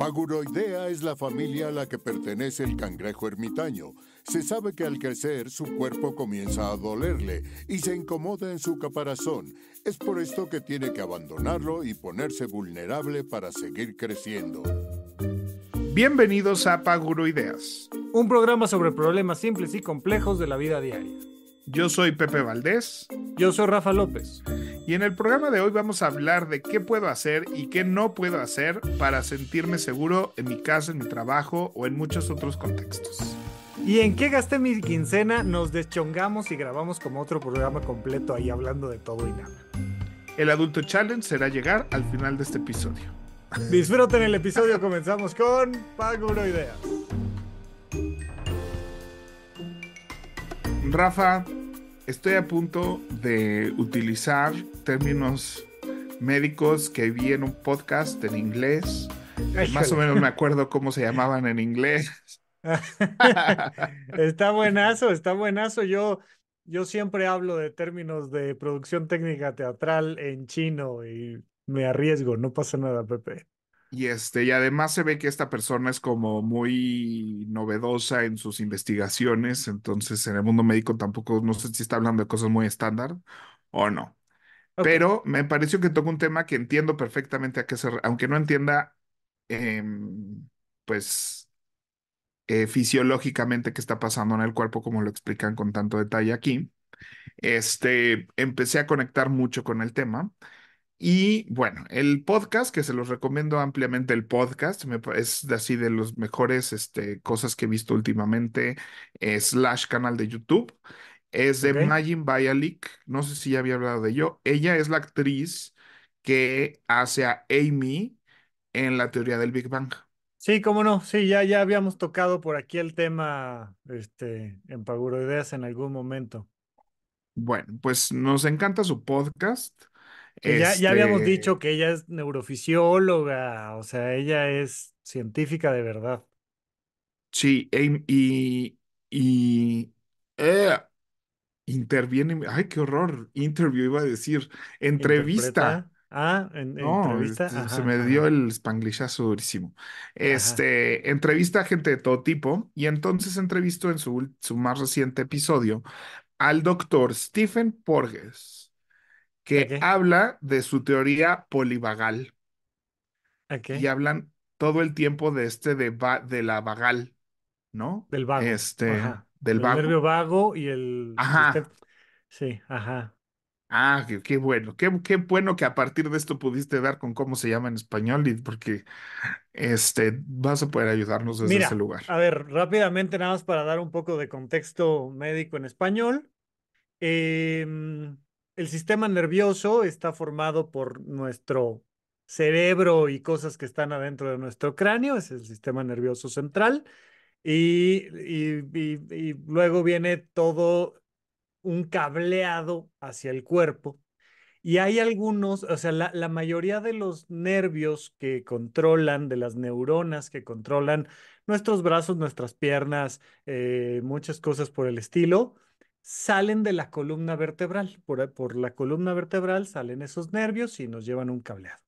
Paguroidea es la familia a la que pertenece el cangrejo ermitaño. Se sabe que al crecer su cuerpo comienza a dolerle y se incomoda en su caparazón. Es por esto que tiene que abandonarlo y ponerse vulnerable para seguir creciendo. Bienvenidos a Paguroideas, un programa sobre problemas simples y complejos de la vida diaria. Yo soy Pepe Valdés. Yo soy Rafa López. Y en el programa de hoy vamos a hablar de qué puedo hacer y qué no puedo hacer para sentirme seguro en mi casa, en mi trabajo o en muchos otros contextos. ¿Y en qué gasté mi quincena? Nos deschongamos y grabamos como otro programa completo ahí hablando de todo y nada. El adulto challenge será llegar al final de este episodio. Disfruten el episodio, comenzamos con Pago Ideas. Rafa, estoy a punto de utilizar términos médicos que vi en un podcast en inglés. más o menos me acuerdo cómo se llamaban en inglés. está buenazo, está buenazo. Yo, yo siempre hablo de términos de producción técnica teatral en chino y me arriesgo, no pasa nada, Pepe. Y, este, y además se ve que esta persona es como muy novedosa en sus investigaciones, entonces en el mundo médico tampoco, no sé si está hablando de cosas muy estándar o no. Pero me pareció que toca un tema que entiendo perfectamente a qué se, aunque no entienda, em, pues, eh, fisiológicamente qué está pasando en el cuerpo, como lo explican con tanto detalle aquí. Este, empecé a conectar mucho con el tema y bueno, el podcast, que se los recomiendo ampliamente, el podcast es así de los mejores este, cosas que he visto últimamente, eh, slash canal de YouTube, es de okay. Majin Bialik, no sé si ya había hablado de ello, ella es la actriz que hace a Amy en la teoría del Big Bang. Sí, cómo no, sí, ya, ya habíamos tocado por aquí el tema este, en Ideas en algún momento. Bueno, pues nos encanta su podcast ya, ya, habíamos este dicho que ella es neurofisióloga, o sea, ella es científica de verdad. Sí, e y, y, interviene, ay, qué horror, interview iba a decir, entrevista. Ah, entrevista. Este, se me dio el spanglishazo durísimo. Este, entrevista a gente de todo tipo y entonces entrevistó en su, su más reciente episodio al doctor Stephen Porges que habla de su teoría polivagal. Y hablan todo el tiempo de este de, de la vagal, ¿no? Del vago. Este, del el vago. nervio vago y el... Ajá. Sí, ajá. Ah, qué, bueno, qué, qué, bueno que a partir de esto pudiste dar con cómo se llama en español y porque este, vas a poder ayudarnos desde ese lugar. A ver, rápidamente nada más para dar un poco de contexto médico en español. Eh, el sistema nervioso está formado por nuestro cerebro y cosas que están adentro de nuestro cráneo, es el sistema nervioso central, y, luego viene todo un cableado hacia el cuerpo. Y hay algunos, o sea, la, mayoría de los nervios que controlan, de las neuronas que controlan nuestros brazos, nuestras piernas, eh, muchas cosas por el estilo, salen de la columna vertebral. Por, la columna vertebral salen esos nervios y nos llevan un cableado.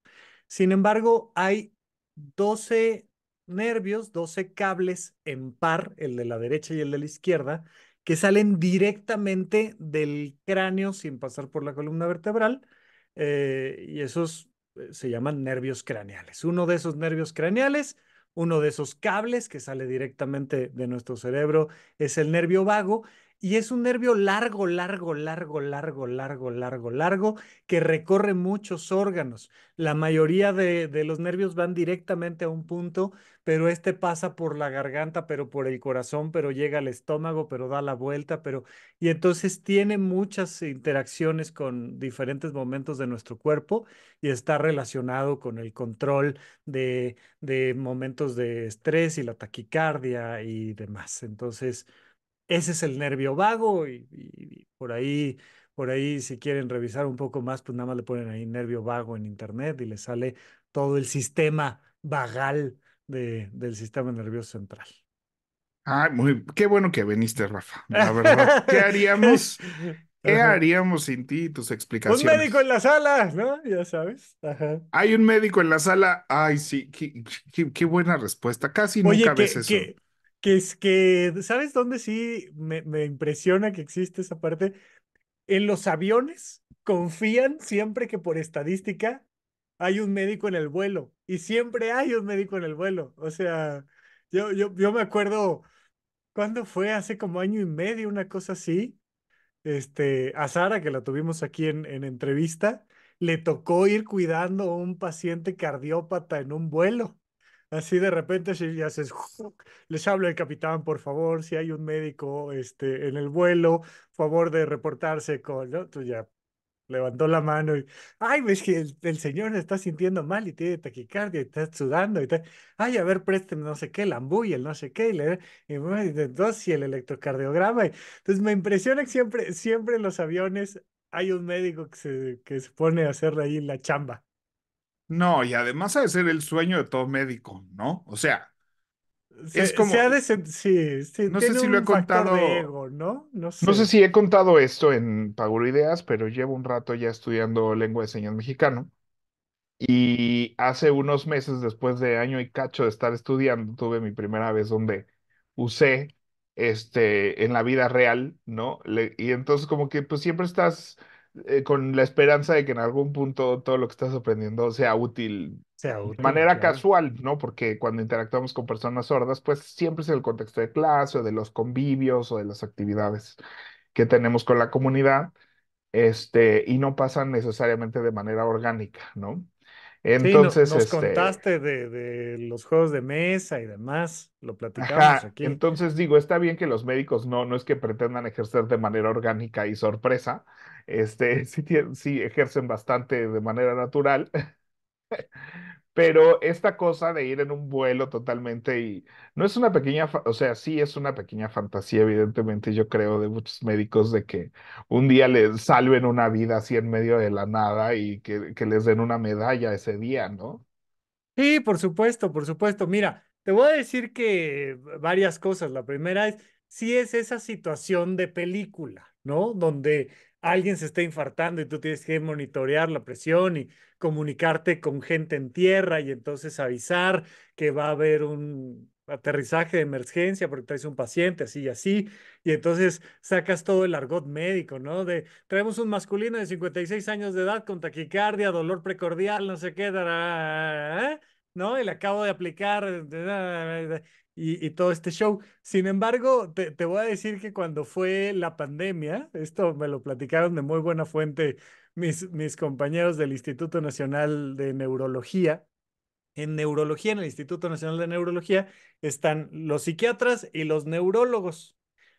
Sin embargo, hay 12 nervios, 12 cables en par, el de la derecha y el de la izquierda, que salen directamente del cráneo sin pasar por la columna vertebral. Eh, y esos eh, se llaman nervios craneales. Uno de esos nervios craneales, uno de esos cables que sale directamente de nuestro cerebro es el nervio vago y es un nervio largo, largo, largo, largo, largo, largo, largo, que recorre muchos órganos. La mayoría de, los nervios van directamente a un punto, pero este pasa por la garganta, pero por el corazón, pero llega al estómago, pero da la vuelta, pero... Y entonces tiene muchas interacciones con diferentes momentos de nuestro cuerpo y está relacionado con el control de, de momentos de estrés y la taquicardia y demás. Entonces ese es el nervio vago y, por ahí, por ahí si quieren revisar un poco más, pues nada más le ponen ahí nervio vago en internet y le sale todo el sistema vagal de, del sistema nervioso central. Ah, muy, qué bueno que viniste, Rafa. La verdad, ¿qué haríamos? ¿Qué haríamos sin ti y tus explicaciones? Un médico en la sala, ¿no? Ya sabes. Hay un médico en la sala. Ay, sí, qué, buena respuesta. Casi nunca ves eso que es que, ¿sabes dónde sí me, impresiona que existe esa parte? En los aviones confían siempre que por estadística hay un médico en el vuelo y siempre hay un médico en el vuelo. O sea, yo, yo, yo me acuerdo cuando fue hace como año y medio, una cosa así. Este, a Sara, que la tuvimos aquí en, en entrevista, le tocó ir cuidando a un paciente cardiópata en un vuelo. Así de repente si haces, les hablo el capitán, por favor, si hay un médico este, en el vuelo, favor de reportarse con, ¿no? Tú ya levantó la mano y, ay, ves que el, señor está sintiendo mal y tiene taquicardia y está sudando y tal ay, a ver, présteme no sé qué, el y el no sé qué, y, le, y, dos y el electrocardiograma. entonces me impresiona que siempre, siempre en los aviones hay un médico que que se pone a hacer ahí la chamba. No, y además ha de ser el sueño de todo médico, ¿no? O sea, es como. Se ha sí, sí, no sé si lo he contado. ¿no? No, sé. si he contado esto en Paguro Ideas, pero llevo un rato ya estudiando lengua de señas mexicano. Y hace unos meses, después de año y cacho de estar estudiando, tuve mi primera vez donde usé este en la vida real, ¿no? y entonces, como que pues siempre estás eh, con la esperanza de que en algún punto todo lo que estás aprendiendo sea útil, sea de manera casual, ¿no? Porque cuando interactuamos con personas sordas, pues siempre es en el contexto de clase o de los convivios o de las actividades que tenemos con la comunidad, este, y no pasan necesariamente de manera orgánica, ¿no? Entonces, sí, nos este contaste de, de, los juegos de mesa y demás, lo platicamos aquí. Entonces digo, está bien que los médicos no, no es que pretendan ejercer de manera orgánica y sorpresa, este, sí, sí ejercen bastante de manera natural, pero esta cosa de ir en un vuelo totalmente y no es una pequeña, o sea, sí es una pequeña fantasía, evidentemente, yo creo, de muchos médicos de que un día les salven una vida así en medio de la nada y que, que les den una medalla ese día, ¿no? Sí, por supuesto, por supuesto. Mira, te voy a decir que varias cosas. La primera es, sí es esa situación de película, ¿no? Donde alguien se está infartando y tú tienes que monitorear la presión y comunicarte con gente en tierra y entonces avisar que va a haber un aterrizaje de emergencia porque traes un paciente así y así, y entonces sacas todo el argot médico, ¿no? De traemos un masculino de 56 años de edad con taquicardia, dolor precordial, no sé qué, ¿eh? ¿no? Y le acabo de aplicar eh, y, todo este show. Sin embargo, te, voy a decir que cuando fue la pandemia, esto me lo platicaron de muy buena fuente mis, mis compañeros del Instituto Nacional de Neurología. En neurología, en el Instituto Nacional de Neurología, están los psiquiatras y los neurólogos.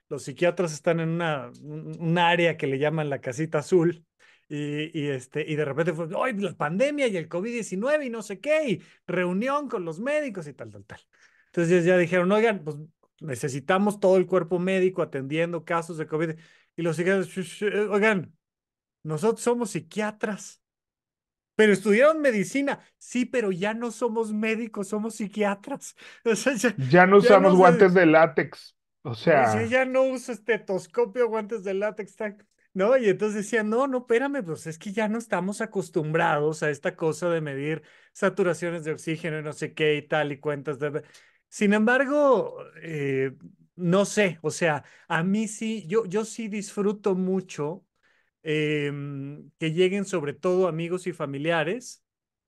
Los psiquiatras están en una, un área que le llaman la casita azul, y, este, y de repente fue, la pandemia y el COVID-19 y no sé qué, y reunión con los médicos y tal, tal, tal. Entonces ya dijeron, oigan, pues necesitamos todo el cuerpo médico atendiendo casos de COVID. Y los dijeron, eh, oigan, nosotros somos psiquiatras, pero estudiaron medicina. Sí, pero ya no somos médicos, somos psiquiatras. ya, no usamos guantes de látex. O pues sea... ya no uso estetoscopio, guantes de látex, ¿no? Y entonces decían, no, no, espérame, pues es que ya no estamos acostumbrados a esta cosa de medir saturaciones de oxígeno y no sé qué y tal y cuentas de... Sin embargo, eh, no sé, o sea, a mí sí, yo, yo sí disfruto mucho em, que lleguen sobre todo amigos y familiares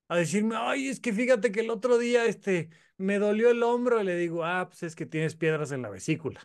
a decirme, ay, es que fíjate que el otro día este, me dolió el hombro y le digo, ah, pues es que tienes piedras en la vesícula.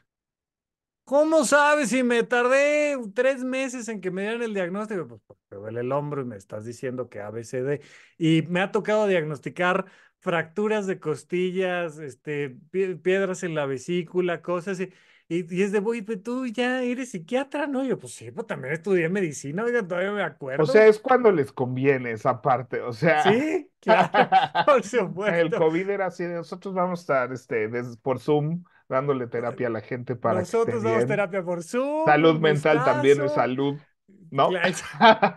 ¿Cómo sabes si me tardé tres meses en que me dieran el diagnóstico? Pues porque duele el hombro y me estás diciendo que ABCD. Y me ha tocado diagnosticar fracturas de costillas, este, piedras en la vesícula, cosas. Y, y es de, voy, pues, tú ya eres psiquiatra, ¿no? yo, pues sí, pues también estudié medicina, oiga, todavía me acuerdo. O sea, es cuando les conviene esa parte, o sea. Sí, claro, por supuesto. El COVID era así, nosotros vamos a estar este, por Zoom dándole ah, terapia a la gente para Nosotros damos terapia por Zoom. Salud mental también es salud, ¿no?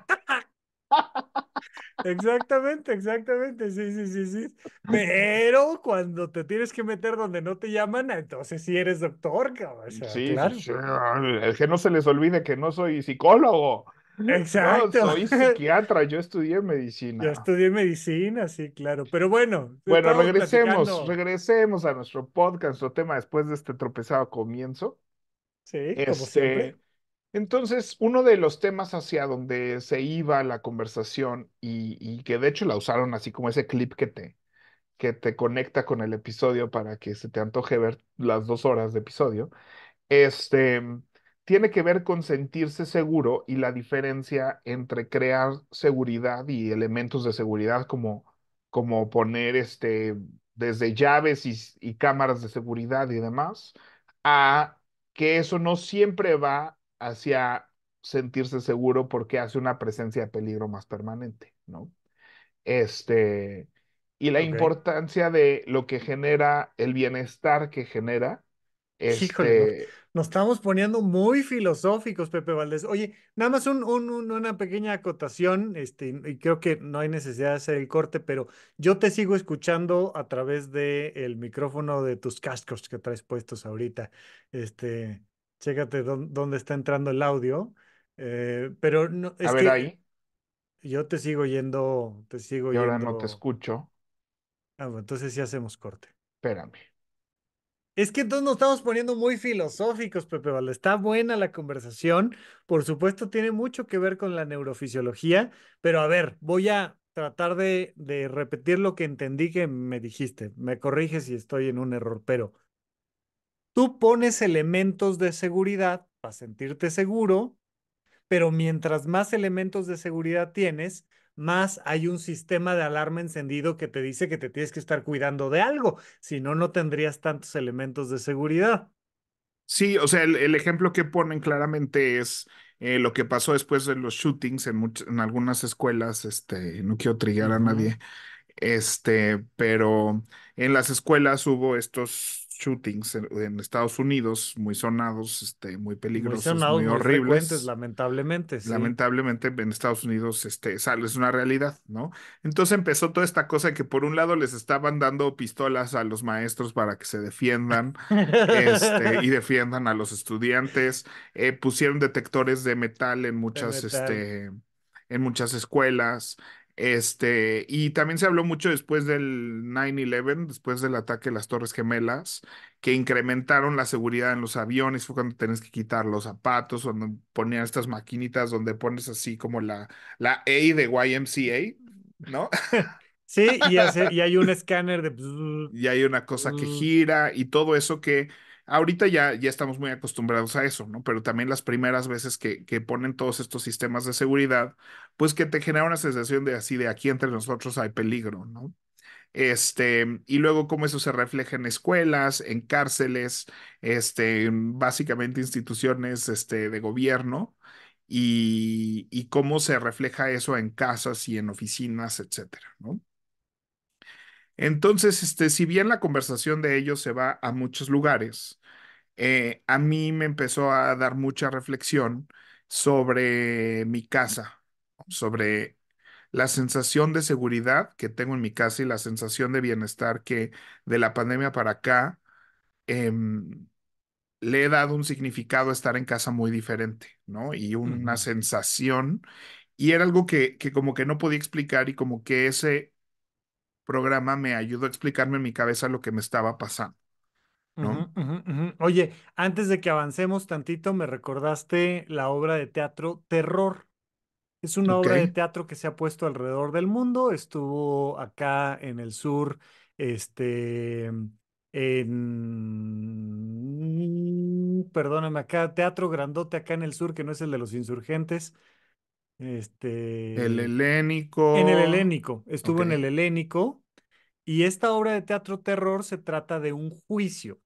Exactamente, exactamente, sí, sí, sí, sí. Pero cuando te tienes que meter donde no te llaman, entonces sí eres doctor, cabrón. sí, claro. es que no se les olvide que no soy psicólogo. Exacto. soy psiquiatra, yo estudié medicina. Yo estudié medicina, sí, claro. Pero bueno. Bueno, regresemos, regresemos a nuestro podcast, nuestro tema después de este tropezado comienzo. Sí, como siempre. Este, entonces, uno de los temas hacia donde se iba la conversación y, que de hecho la usaron así como ese clip que te, que te conecta con el episodio para que se te antoje ver las dos horas de episodio, este, tiene que ver con sentirse seguro y la diferencia entre crear seguridad y elementos de seguridad como, como poner este, desde llaves y, y cámaras de seguridad y demás, a que eso no siempre va hacia sentirse seguro porque hace una presencia de peligro más permanente, ¿no? Este, y la importancia de lo que genera, el bienestar que genera. Este... Híjole, nos estamos poniendo muy filosóficos, Pepe Valdés. Oye, nada más un, una pequeña acotación, este, y creo que no hay necesidad de hacer el corte, pero yo te sigo escuchando a través del el micrófono de tus cascos que traes puestos ahorita. Este, Chécate dónde está entrando el audio. Eh, pero no, a ver ahí. Yo te sigo yendo, te sigo y ahora no te escucho. Ah, entonces sí hacemos corte. Espérame. Es que entonces nos estamos poniendo muy filosóficos, Pepe Vale. Está buena la conversación. Por supuesto, tiene mucho que ver con la neurofisiología, pero a ver, voy a tratar de, de repetir lo que entendí que me dijiste. Me corriges si estoy en un error, pero Tú pones elementos de seguridad para sentirte seguro, pero mientras más elementos de seguridad tienes, más hay un sistema de alarma encendido que te dice que te tienes que estar cuidando de algo, si no, no tendrías tantos elementos de seguridad. Sí, o sea, el, ejemplo que ponen claramente es eh, lo que pasó después de los shootings en, en algunas escuelas, este, no quiero trillar a nadie, este, pero en las escuelas hubo estos shootings en, Estados Unidos muy sonados, este, muy peligrosos, muy, horribles. Lamentablemente. Lamentablemente en Estados Unidos este, sale, es una realidad, ¿no? Entonces empezó toda esta cosa de que por un lado les estaban dando pistolas a los maestros para que se defiendan este, y defiendan a los estudiantes, eh, pusieron detectores de metal en muchas, Este, en muchas escuelas, este, y también se habló mucho después del 9-11, después del ataque de las Torres Gemelas, que incrementaron la seguridad en los aviones, fue cuando tenés que quitar los zapatos, cuando ponían estas maquinitas donde pones así como la, la e A de YMCA, ¿no? Sí, y, y hay un escáner de... Y hay una cosa que gira y todo eso que Ahorita ya, ya estamos muy acostumbrados a eso, ¿no? Pero también las primeras veces que, ponen todos estos sistemas de seguridad, pues que te genera una sensación de así, de aquí entre nosotros hay peligro, ¿no? Este, y luego cómo eso se refleja en escuelas, en cárceles, este, básicamente instituciones este, de gobierno, y, y, cómo se refleja eso en casas y en oficinas, etcétera, ¿no? Entonces, este, si bien la conversación de ellos se va a muchos lugares, eh, a mí me empezó a dar mucha reflexión sobre mi casa, sobre la sensación de seguridad que tengo en mi casa y la sensación de bienestar que de la pandemia para acá em, le he dado un significado a estar en casa muy diferente, ¿no? Y una sensación, y era algo que, que como que no podía explicar y como que ese programa me ayudó a explicarme en mi cabeza lo que me estaba pasando. Oye, antes de que avancemos tantito, me recordaste la obra de teatro Terror. Es una obra de teatro que se ha puesto alrededor del mundo. Estuvo acá en el sur, este, en, perdóname acá, teatro grandote acá en el sur, que no es el de los insurgentes, este, el helénico. En el helénico, estuvo en el helénico. Y esta obra de teatro terror se trata de un juicio.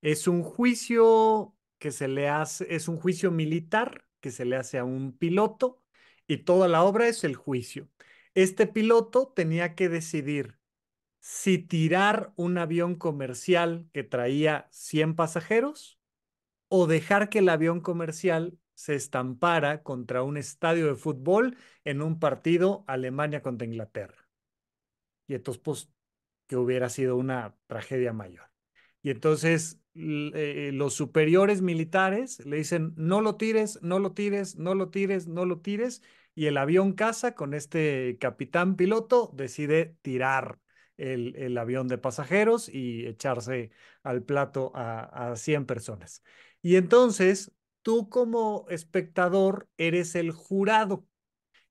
Es un juicio que se le hace, es un juicio militar que se le hace a un piloto y toda la obra es el juicio. Este piloto tenía que decidir si tirar un avión comercial que traía 100 pasajeros o dejar que el avión comercial se estampara contra un estadio de fútbol en un partido Alemania contra Inglaterra. Y entonces, pues, que hubiera sido una tragedia mayor. Y entonces eh, los superiores militares le dicen, no lo tires, no lo tires, no lo tires, no lo tires. Y el avión caza con este capitán piloto decide tirar el, avión de pasajeros y echarse al plato a, a 100 personas. Y entonces tú como espectador eres el jurado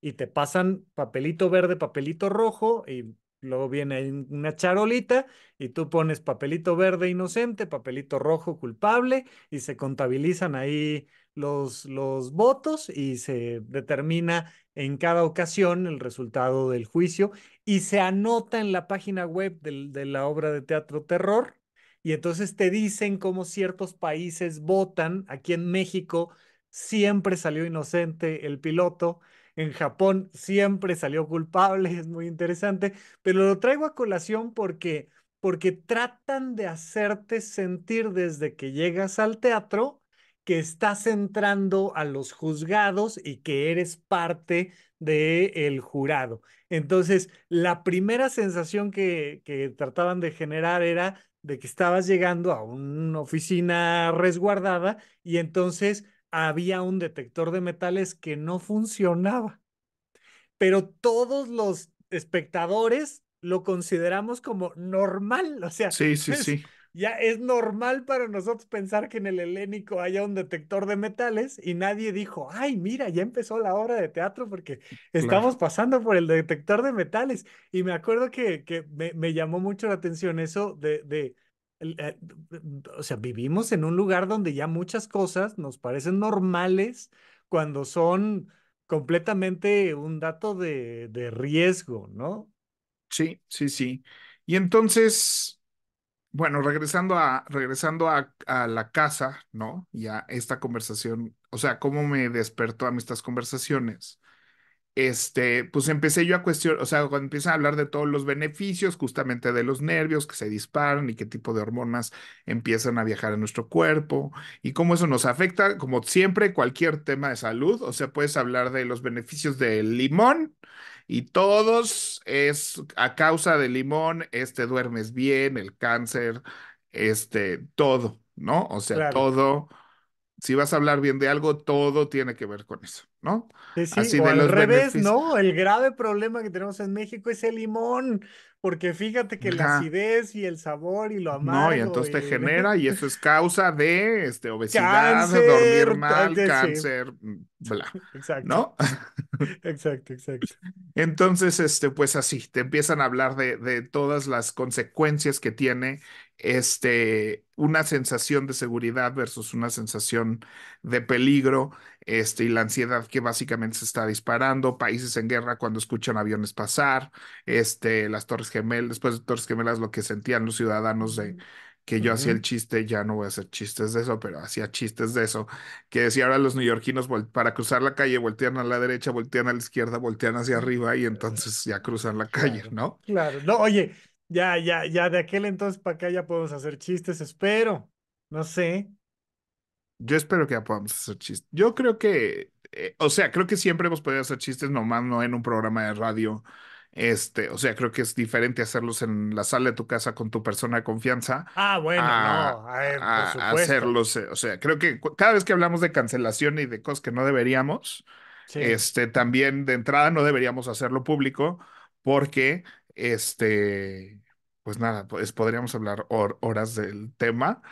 y te pasan papelito verde, papelito rojo y luego viene una charolita y tú pones papelito verde inocente, papelito rojo culpable y se contabilizan ahí los, los votos y se determina en cada ocasión el resultado del juicio y se anota en la página web de la obra de teatro Terror y entonces te dicen cómo ciertos países votan. Aquí en México siempre salió inocente el piloto. En Japón siempre salió culpable, es muy interesante, pero lo traigo a colación porque porque tratan de hacerte sentir desde que llegas al teatro que estás entrando a los juzgados y que eres parte del jurado. Entonces, la primera sensación que, que trataban de generar era de que estabas llegando a una oficina resguardada y entonces había un detector de metales que no funcionaba. Pero todos los espectadores lo consideramos como normal, o sea, sí, sí, sí ya es normal para nosotros pensar que en el helénico haya un detector de metales y nadie dijo, ay, mira, ya empezó la obra de teatro porque estamos pasando por el detector de metales. Y me acuerdo que, me, llamó mucho la atención eso de, de, eh, o sea, vivimos en un lugar donde ya muchas cosas nos parecen normales cuando son completamente un dato de, de riesgo, ¿no? Sí, sí, sí. Y entonces, bueno, regresando a, regresando a, la casa, ¿no? Y a esta conversación, o sea, cómo me despertó a mí estas conversaciones. Este, pues empecé yo a cuestionar, o sea, cuando empiezan a hablar de todos los beneficios, justamente de los nervios que se disparan y qué tipo de hormonas empiezan a viajar en nuestro cuerpo y cómo eso nos afecta, como siempre, cualquier tema de salud. O sea, puedes hablar de los beneficios del limón y todos es a causa del limón, este duermes bien, el cáncer, este, todo, ¿no? O sea, todo, si vas a hablar bien de algo, todo tiene que ver con eso, ¿no? Así de al revés, ¿no? El grave problema que tenemos en México es el limón porque fíjate que la acidez y el sabor y lo amargo. No, y entonces te genera y eso es causa de este, obesidad, de dormir mal, cáncer, mm, bla. Exacto. ¿No? exacto, exacto. Entonces, este, pues así, te empiezan a hablar de, todas las consecuencias que tiene este, una sensación de seguridad versus una sensación de peligro este, y la ansiedad que básicamente se está disparando, países en guerra cuando escuchan aviones pasar, este, las Torres Gemelas, después de Torres Gemelas lo que sentían los ciudadanos de que yo hacía el chiste, ya no voy a hacer chistes de eso, pero hacía chistes de eso, que decía ahora los neoyorquinos para cruzar la calle voltean a la derecha, voltean a la izquierda, voltean hacia arriba y entonces ya cruzan la calle, ¿no? Claro, no, oye, ya, ya, ya de aquel entonces para acá ya podemos hacer chistes, espero, no sé. Yo espero que ya podamos hacer chistes. Yo creo que, eh, o sea, creo que siempre hemos podido hacer chistes, nomás no en un programa de radio. Este, o sea, creo que es diferente hacerlos en la sala de tu casa con tu persona de confianza. Ah, bueno, no, a ver, hacerlos, eh, o sea, creo que cada vez que hablamos de cancelación y de cosas que no deberíamos, este, también de entrada no deberíamos hacerlo público porque, este, pues nada, pues podríamos hablar horas del tema,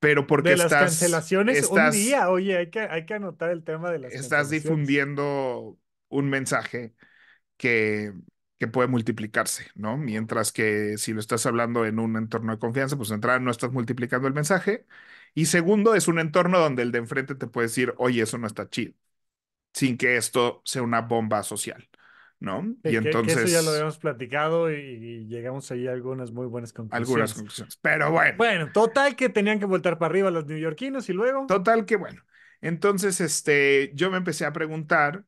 pero porque de las cancelaciones un día, oye, hay que, hay que anotar el tema de las Estás difundiendo un mensaje que, que puede multiplicarse, ¿no? Mientras que si lo estás hablando en un entorno de confianza, pues entrar no estás multiplicando el mensaje. Y segundo, es un entorno donde el de enfrente te puede decir, oye, eso no está chido, sin que esto sea una bomba social. ¿no? Y, entonces... eso ya lo habíamos platicado y, llegamos ahí a algunas muy buenas conclusiones. Algunas conclusiones, pero bueno. Bueno, total que tenían que voltar para arriba los neoyorquinos y luego... Total que bueno. Entonces, este, yo me empecé a preguntar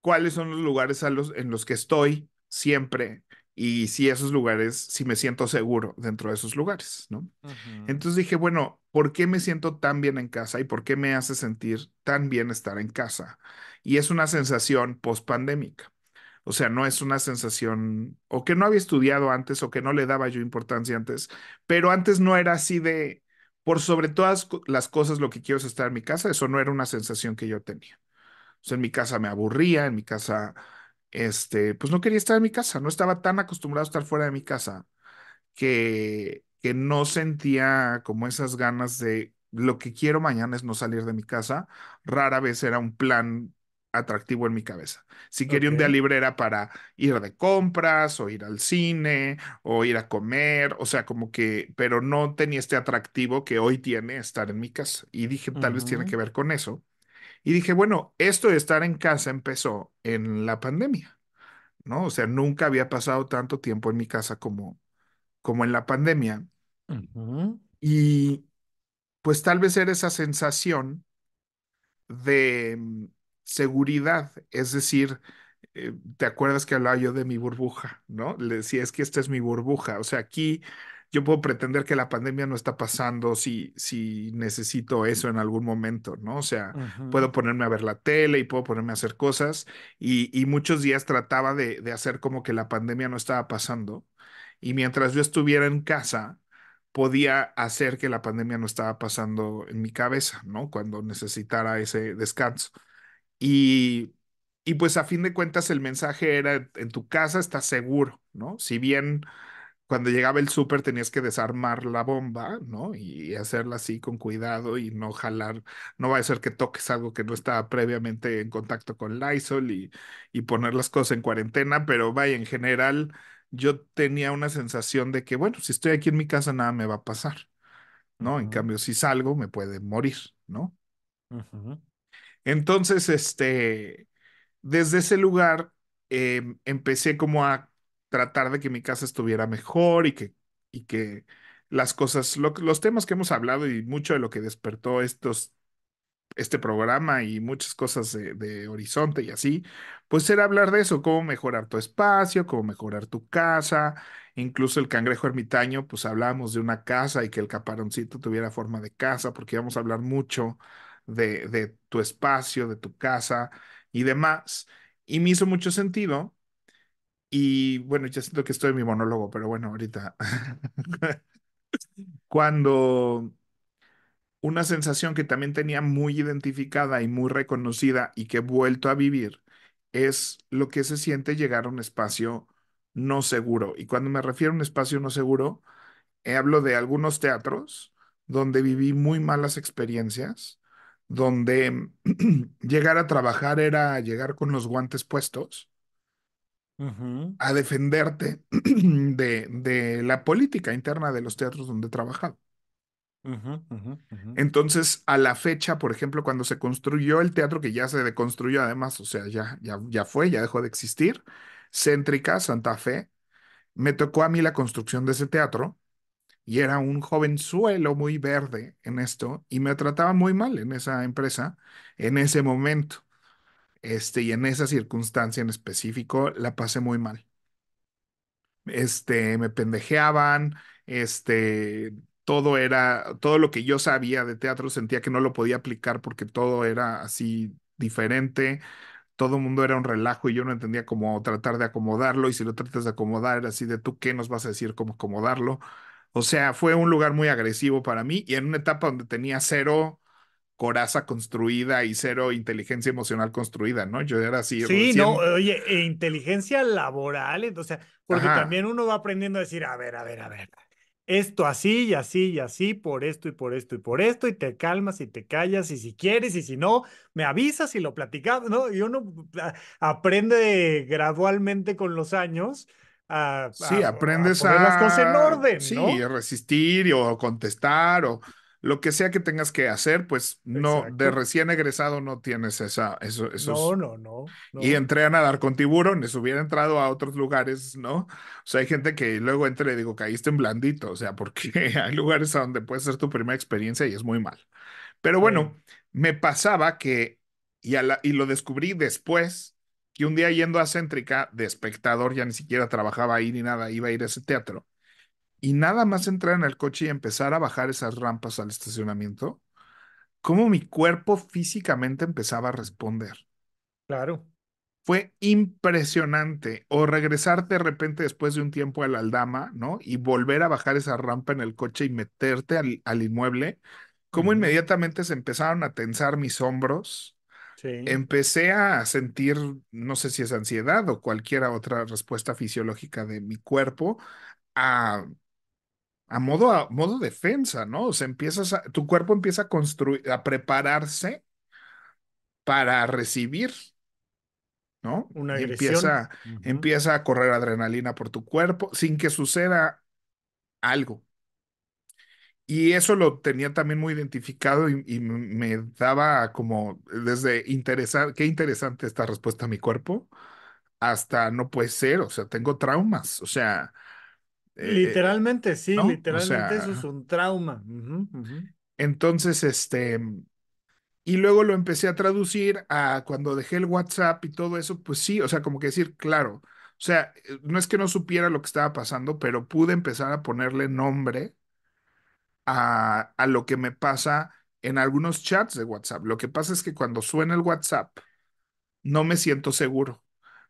cuáles son los lugares a los, en los que estoy siempre y si esos lugares, si me siento seguro dentro de esos lugares, ¿no? Entonces dije, bueno, ¿por qué me siento tan bien en casa y por qué me hace sentir tan bien estar en casa? Y es una sensación post pandémica. O sea, no es una sensación o que no había estudiado antes o que no le daba yo importancia antes, pero antes no era así de, por sobre todas las cosas lo que quiero es estar en mi casa, eso no era una sensación que yo tenía. O sea, en mi casa me aburría, en mi casa, este, pues no quería estar en mi casa, no estaba tan acostumbrado a estar fuera de mi casa que, que no sentía como esas ganas de lo que quiero mañana es no salir de mi casa. Rara vez era un plan atractivo en mi cabeza. Si quería un día libre era para ir de compras o ir al cine o ir a comer, o sea, como que, pero no tenía este atractivo que hoy tiene estar en mi casa. Y dije, tal vez tiene que ver con eso. Y dije, bueno, esto de estar en casa empezó en la pandemia, ¿no? O sea, nunca había pasado tanto tiempo en mi casa como, como en la pandemia. Y pues tal vez era esa sensación de mm, seguridad, es decir, eh, te acuerdas que hablaba yo de mi burbuja, ¿no? Le decía, es que esta es mi burbuja, o sea, aquí yo puedo pretender que la pandemia no está pasando si, si necesito eso en algún momento, ¿no? O sea, puedo ponerme a ver la tele y puedo ponerme a hacer cosas y, muchos días trataba de, de hacer como que la pandemia no estaba pasando y mientras yo estuviera en casa, podía hacer que la pandemia no estaba pasando en mi cabeza, ¿no? Cuando necesitara ese descanso. Y, pues a fin de cuentas el mensaje era, en tu casa estás seguro, ¿no? Si bien cuando llegaba el súper tenías que desarmar la bomba, ¿no? Y hacerla así con cuidado y no jalar, no va a ser que toques algo que no estaba previamente en contacto con Lysol y, y poner las cosas en cuarentena, pero vaya, en general yo tenía una sensación de que, bueno, si estoy aquí en mi casa nada me va a pasar, ¿no? En cambio, si salgo me puede morir, ¿no? Entonces, este, desde ese lugar em, empecé como a tratar de que mi casa estuviera mejor y que, y que las cosas, los temas que hemos hablado y mucho de lo que despertó estos, este programa y muchas cosas de, de Horizonte y así, pues era hablar de eso, cómo mejorar tu espacio, cómo mejorar tu casa, incluso el cangrejo ermitaño, pues hablábamos de una casa y que el caparoncito tuviera forma de casa, porque íbamos a hablar mucho de, tu espacio, de tu casa y demás. Y me hizo mucho sentido. Y bueno, ya siento que estoy en mi monólogo, pero bueno, ahorita. Cuando una sensación que también tenía muy identificada y muy reconocida y que he vuelto a vivir es lo que se siente llegar a un espacio no seguro. Y cuando me refiero a un espacio no seguro, eh, hablo de algunos teatros donde viví muy malas experiencias donde llegar a trabajar era llegar con los guantes puestos a defenderte de, la política interna de los teatros donde he trabajado. Entonces, a la fecha, por ejemplo, cuando se construyó el teatro, que ya se deconstruyó además, o sea, ya, ya fue, ya dejó de existir, Céntrica, Santa Fe, me tocó a mí la construcción de ese teatro y era un jovenzuelo muy verde en esto y me trataba muy mal en esa empresa en ese momento. Este, y en esa circunstancia en específico la pasé muy mal. Este, me pendejeaban, este, todo era, todo lo que yo sabía de teatro sentía que no lo podía aplicar porque todo era así diferente, todo el mundo era un relajo y yo no entendía cómo tratar de acomodarlo y si lo tratas de acomodar era así de tú qué nos vas a decir cómo acomodarlo. O sea, fue un lugar muy agresivo para mí y en una etapa donde tenía cero coraza construida y cero inteligencia emocional construida, ¿no? Yo era así. Sí, no, oye, e inteligencia laboral, entonces, porque también uno va aprendiendo a decir, a ver, a ver, a ver, esto así y así y así, por esto y por esto y por esto, y te calmas y te callas, y si quieres y si no, me avisas y lo platicamos, ¿no? Y uno ah, aprende gradualmente con los años sí, aprendes a poner las cosas en orden, sí, resistir o contestar o lo que sea que tengas que hacer, pues no, de recién egresado no tienes esa, eso, No, no, no, Y entré a nadar con tiburones, hubiera entrado a otros lugares, ¿no? O sea, hay gente que luego entra y le digo, caíste en blandito, o sea, porque hay lugares a donde puede ser tu primera experiencia y es muy mal. Pero bueno, me pasaba que, y lo descubrí después, que un día yendo a Céntrica de espectador, ya ni siquiera trabajaba ahí ni nada, iba a ir a ese teatro. Y nada más entrar en el coche y empezar a bajar esas rampas al estacionamiento, cómo mi cuerpo físicamente empezaba a responder. Claro. Fue impresionante. O regresar de repente después de un tiempo la Aldama, ¿no? Y volver a bajar esa rampa en el coche y meterte al, inmueble. Cómo inmediatamente se empezaron a tensar mis hombros Empecé a sentir, no sé si es ansiedad o cualquier otra respuesta fisiológica de mi cuerpo a, a, modo, a modo defensa, ¿no? O sea, empiezas a, tu cuerpo empieza a construir, a prepararse para recibir, ¿no? Una empieza, empieza a correr adrenalina por tu cuerpo sin que suceda algo. Y eso lo tenía también muy identificado y, me daba como desde interesar, qué interesante esta respuesta a mi cuerpo, hasta no puede ser, o sea, tengo traumas, o sea. Eh, literalmente, sí, literalmente eso es un trauma. Entonces, este, y luego lo empecé a traducir a cuando dejé el WhatsApp y todo eso, pues sí, o sea, como que decir, claro, o sea, no es que no supiera lo que estaba pasando, pero pude empezar a ponerle nombre a, lo que me pasa en algunos chats de WhatsApp. Lo que pasa es que cuando suena el WhatsApp, no me siento seguro.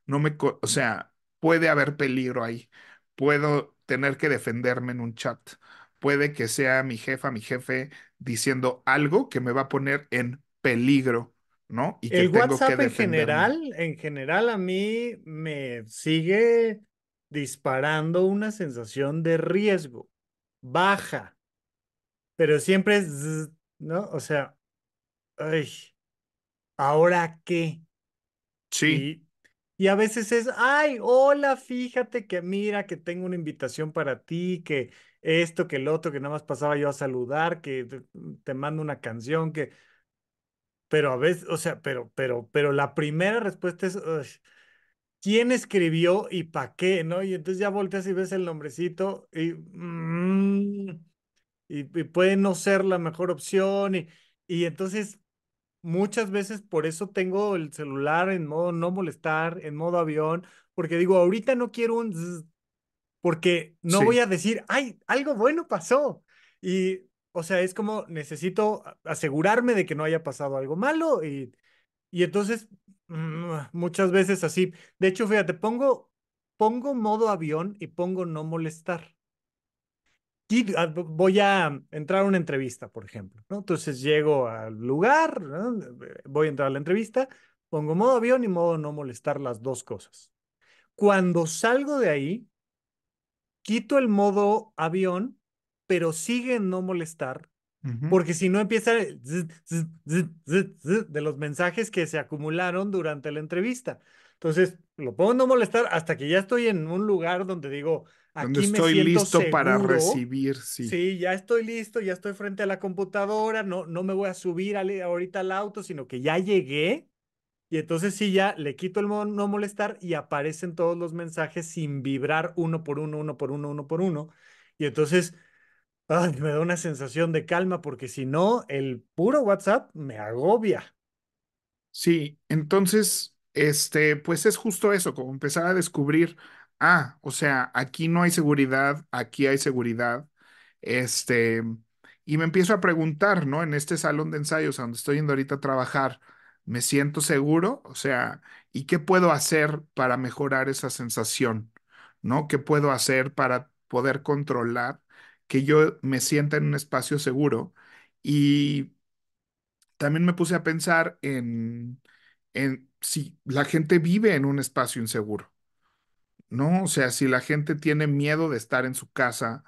No me, o sea, puede haber peligro ahí. Puedo tener que defenderme en un chat. Puede que sea mi jefa, mi jefe diciendo algo que me va a poner en peligro, ¿no? el WhatsApp en general, en general a mí me sigue disparando una sensación de riesgo baja pero siempre es, ¿no? O sea, ay, ¿ahora qué? Sí. Y, a veces es, ay, hola, fíjate que mira, que tengo una invitación para ti, que esto, que el otro, que nada más pasaba yo a saludar, que te, mando una canción, que... Pero a veces, o sea, pero, pero, pero la primera respuesta es, quién escribió y para qué, ¿no? Y entonces ya volteas y ves el nombrecito y mm, y, puede no ser la mejor opción y, entonces muchas veces por eso tengo el celular en modo no molestar, en modo avión, porque digo, ahorita no quiero un... porque no voy a decir, ay, algo bueno pasó. Y, o sea, es como necesito asegurarme de que no haya pasado algo malo y, y entonces mm, muchas veces así. De hecho, fíjate, pongo, pongo modo avión y pongo no molestar. Ah, voy a entrar a una entrevista, por ejemplo. ¿no? Entonces llego al lugar, voy a entrar a la entrevista, pongo modo avión y modo no molestar las dos cosas. Cuando salgo de ahí, quito el modo avión, pero sigue en no molestar, porque si no empieza de los mensajes que se acumularon durante la entrevista. Entonces, lo pongo en no molestar hasta que ya estoy en un lugar donde digo, donde estoy listo para recibir, sí. Sí, ya estoy listo, ya estoy frente a la computadora, no, no me voy a subir ahorita al auto, sino que ya llegué. Y entonces sí, ya le quito el modo no molestar y aparecen todos los mensajes sin vibrar uno por uno, uno por uno, uno por uno. Y entonces me da una sensación de calma porque si no, el puro WhatsApp me agobia. Sí, entonces, este, pues es justo eso, como empezar a descubrir ah, o sea, aquí no hay seguridad, aquí hay seguridad. Este, y me empiezo a preguntar, ¿no? En este salón de ensayos a donde estoy yendo ahorita a trabajar, ¿me siento seguro? O sea, ¿y qué puedo hacer para mejorar esa sensación? ¿No? ¿Qué puedo hacer para poder controlar que yo me sienta en un espacio seguro? Y también me puse a pensar en si la gente vive en un espacio inseguro. ¿no? O sea, si la gente tiene miedo de estar en su casa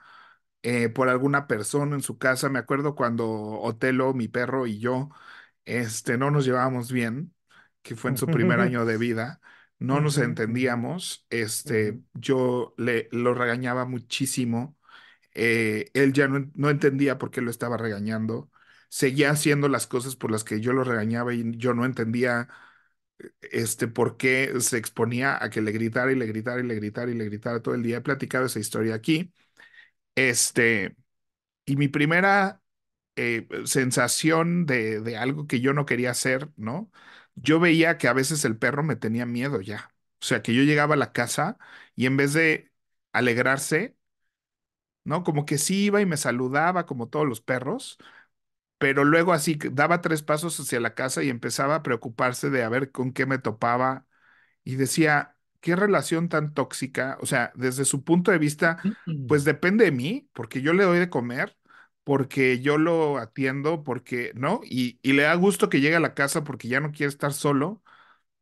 eh, por alguna persona en su casa, me acuerdo cuando Otelo, mi perro y yo, este, no nos llevábamos bien, que fue en su primer año de vida, no nos entendíamos, este, yo le, lo regañaba muchísimo, eh, él ya no, no, entendía por qué lo estaba regañando, seguía haciendo las cosas por las que yo lo regañaba y yo no entendía este, por qué se exponía a que le gritara y le gritara y le gritara y le gritara todo el día. He platicado esa historia aquí. Este, y mi primera eh, sensación de, de algo que yo no quería hacer, ¿no? Yo veía que a veces el perro me tenía miedo ya. O sea, que yo llegaba a la casa y en vez de alegrarse, ¿no? Como que sí iba y me saludaba como todos los perros, pero luego así daba tres pasos hacia la casa y empezaba a preocuparse de a ver con qué me topaba y decía, qué relación tan tóxica, o sea, desde su punto de vista, pues depende de mí, porque yo le doy de comer, porque yo lo atiendo, porque, ¿no? Y, y le da gusto que llegue a la casa porque ya no quiere estar solo,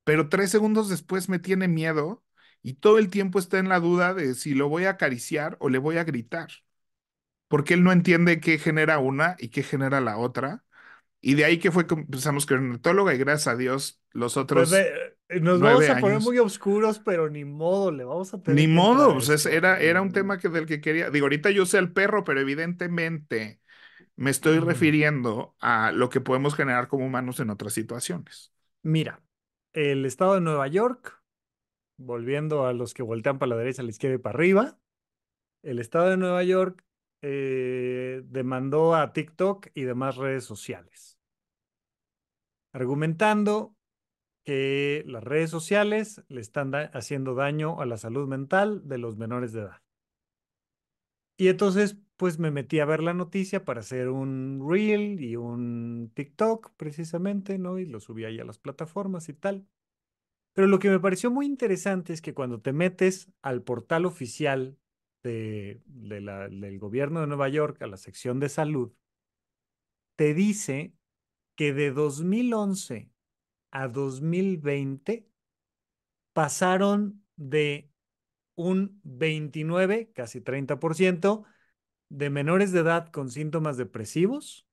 pero tres segundos después me tiene miedo y todo el tiempo está en la duda de si lo voy a acariciar o le voy a gritar porque él no entiende qué genera una y qué genera la otra. Y de ahí que fue que empezamos con neonatóloga y gracias a Dios los pues otros. Eh, nos vamos a poner muy oscuros, pero ni modo, le vamos a tener. Ni modo, era, era un tema que, del que quería. Digo, ahorita yo sé el perro, pero evidentemente me estoy refiriendo a lo que podemos generar como humanos en otras situaciones. Mira, el estado de Nueva York, volviendo a los que voltean para la derecha, a la izquierda y para arriba, el estado de Nueva York eh, demandó a TikTok y demás redes sociales, argumentando que las redes sociales le están haciendo daño a la salud mental de los menores de edad. Y entonces, pues me metí a ver la noticia para hacer un reel y un TikTok precisamente, ¿no? Y lo subí ahí a las plataformas y tal. Pero lo que me pareció muy interesante es que cuando te metes al portal oficial del gobierno de Nueva York a la sección de salud, te dice que de 2011 a 2020 pasaron de un 29, casi 30%, de menores de edad con síntomas depresivos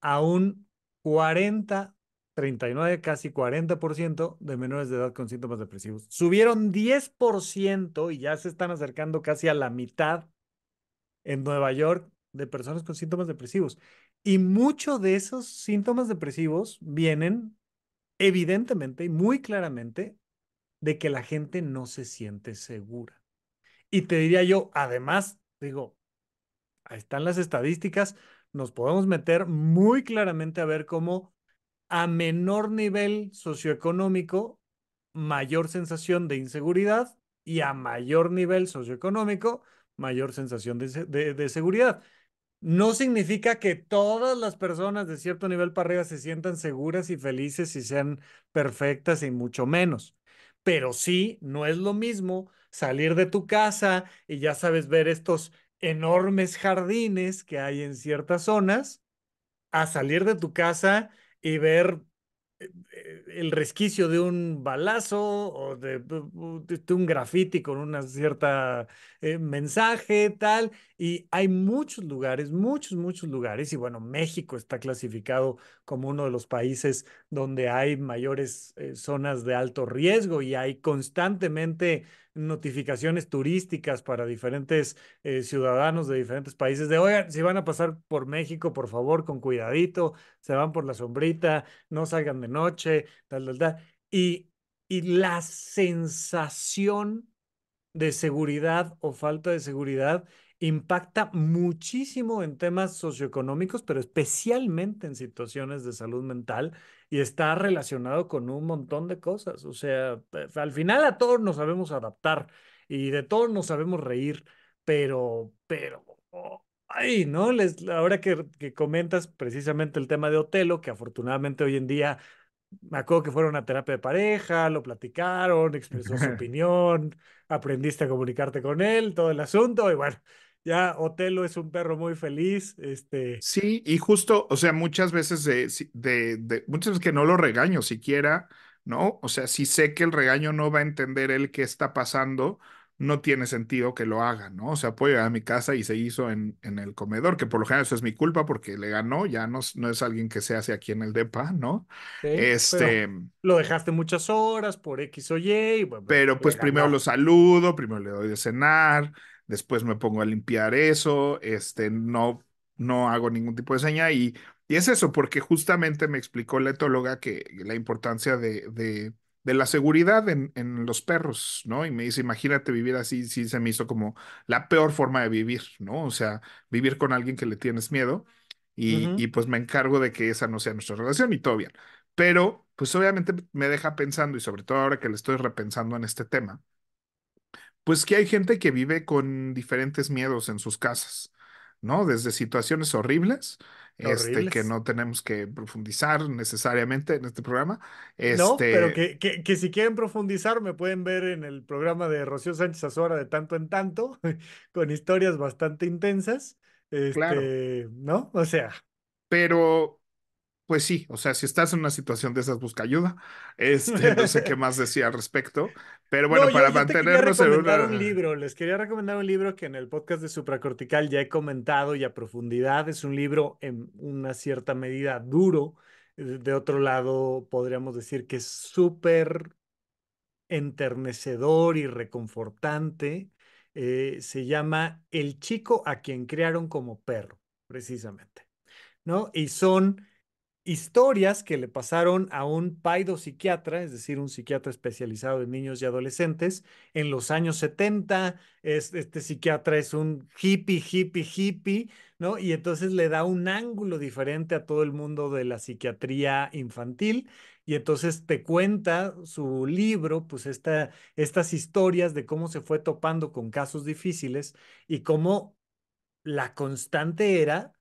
a un 40 39, casi 40% de menores de edad con síntomas depresivos. Subieron 10% y ya se están acercando casi a la mitad en Nueva York de personas con síntomas depresivos. Y muchos de esos síntomas depresivos vienen evidentemente y muy claramente de que la gente no se siente segura. Y te diría yo, además, digo, ahí están las estadísticas, nos podemos meter muy claramente a ver cómo a menor nivel socioeconómico, mayor sensación de inseguridad y a mayor nivel socioeconómico, mayor sensación de, seguridad. No significa que todas las personas de cierto nivel para arriba se sientan seguras y felices y sean perfectas y mucho menos. Pero sí, no es lo mismo salir de tu casa y ya sabes ver estos enormes jardines que hay en ciertas zonas, a salir de tu casa y ver eh, eh, el resquicio de un balazo o de, un grafiti con una cierta eh, mensaje, tal, y hay muchos lugares, muchos, muchos lugares, y bueno, México está clasificado como uno de los países donde hay mayores eh, zonas de alto riesgo y hay constantemente notificaciones turísticas para diferentes eh, ciudadanos de diferentes países de, oigan, si van a pasar por México, por favor, con cuidadito, se van por la sombrita, no salgan de noche, tal, tal, tal. Y, y la sensación de seguridad o falta de seguridad impacta muchísimo en temas socioeconómicos, pero especialmente en situaciones de salud mental y está relacionado con un montón de cosas. O sea, eh, al final a todos nos sabemos adaptar y de todos nos sabemos reír, pero, pero, oh, ay, ¿no? ahora que, que comentas precisamente el tema de Otelo, que afortunadamente hoy en día me acuerdo que fueron a terapia de pareja, lo platicaron, expresó su opinión, aprendiste a comunicarte con él, todo el asunto, y bueno, ya Otelo es un perro muy feliz. Este... Sí, y justo, o sea, muchas veces de, de, muchas veces que no lo regaño siquiera, ¿no? O sea, si sé que el regaño no va a entender él qué está pasando, no tiene sentido que lo haga, ¿no? O sea, puedo llegar a mi casa y se hizo en, en el comedor, que por lo general eso es mi culpa porque le ganó, ya no, no es alguien que se hace aquí en el DEPA, ¿no? Sí, este, lo dejaste muchas horas por X o Y. pero pues primero lo saludo, primero le doy de cenar, después me pongo a limpiar eso, este, no, no hago ningún tipo de seña y, y es eso, porque justamente me explicó la etóloga que la importancia de, de, la seguridad en, los perros, ¿no? Y me dice, imagínate vivir así, sí se me hizo como la peor forma de vivir, ¿no? O sea, vivir con alguien que le tienes miedo. Y, y pues me encargo de que esa no sea nuestra relación y todo bien. Pero pues obviamente me deja pensando y sobre todo ahora que le estoy repensando en este tema, pues que hay gente que vive con diferentes miedos en sus casas, ¿no? Desde situaciones horribles, este, que no tenemos que profundizar necesariamente en este programa. No, pero este que, que, si quieren profundizar me pueden ver en el programa de Rocío Sánchez Azora de tanto en tanto, con historias bastante intensas. Este, ¿No? O sea. Pero pues sí, o sea, si estás en una situación de esas, busca ayuda. Este, no sé qué más decía al respecto, pero bueno, para mantenernos en un libro, les quería recomendar un libro que en el podcast de Supracortical ya he comentado y a profundidad, es un libro en una cierta medida duro, de otro lado podríamos decir que es súper enternecedor y reconfortante, eh, se llama El chico a quien crearon como perro, precisamente, ¿no? Y son historias que le pasaron a un paido psiquiatra, es decir, un psiquiatra especializado en niños y adolescentes, en los años 70. este psiquiatra es un hippie, hippie, hippie, ¿no? Y entonces le da un ángulo diferente a todo el mundo de la psiquiatría infantil. Y entonces te cuenta su libro, pues esta, estas historias de cómo se fue topando con casos difíciles y cómo la constante era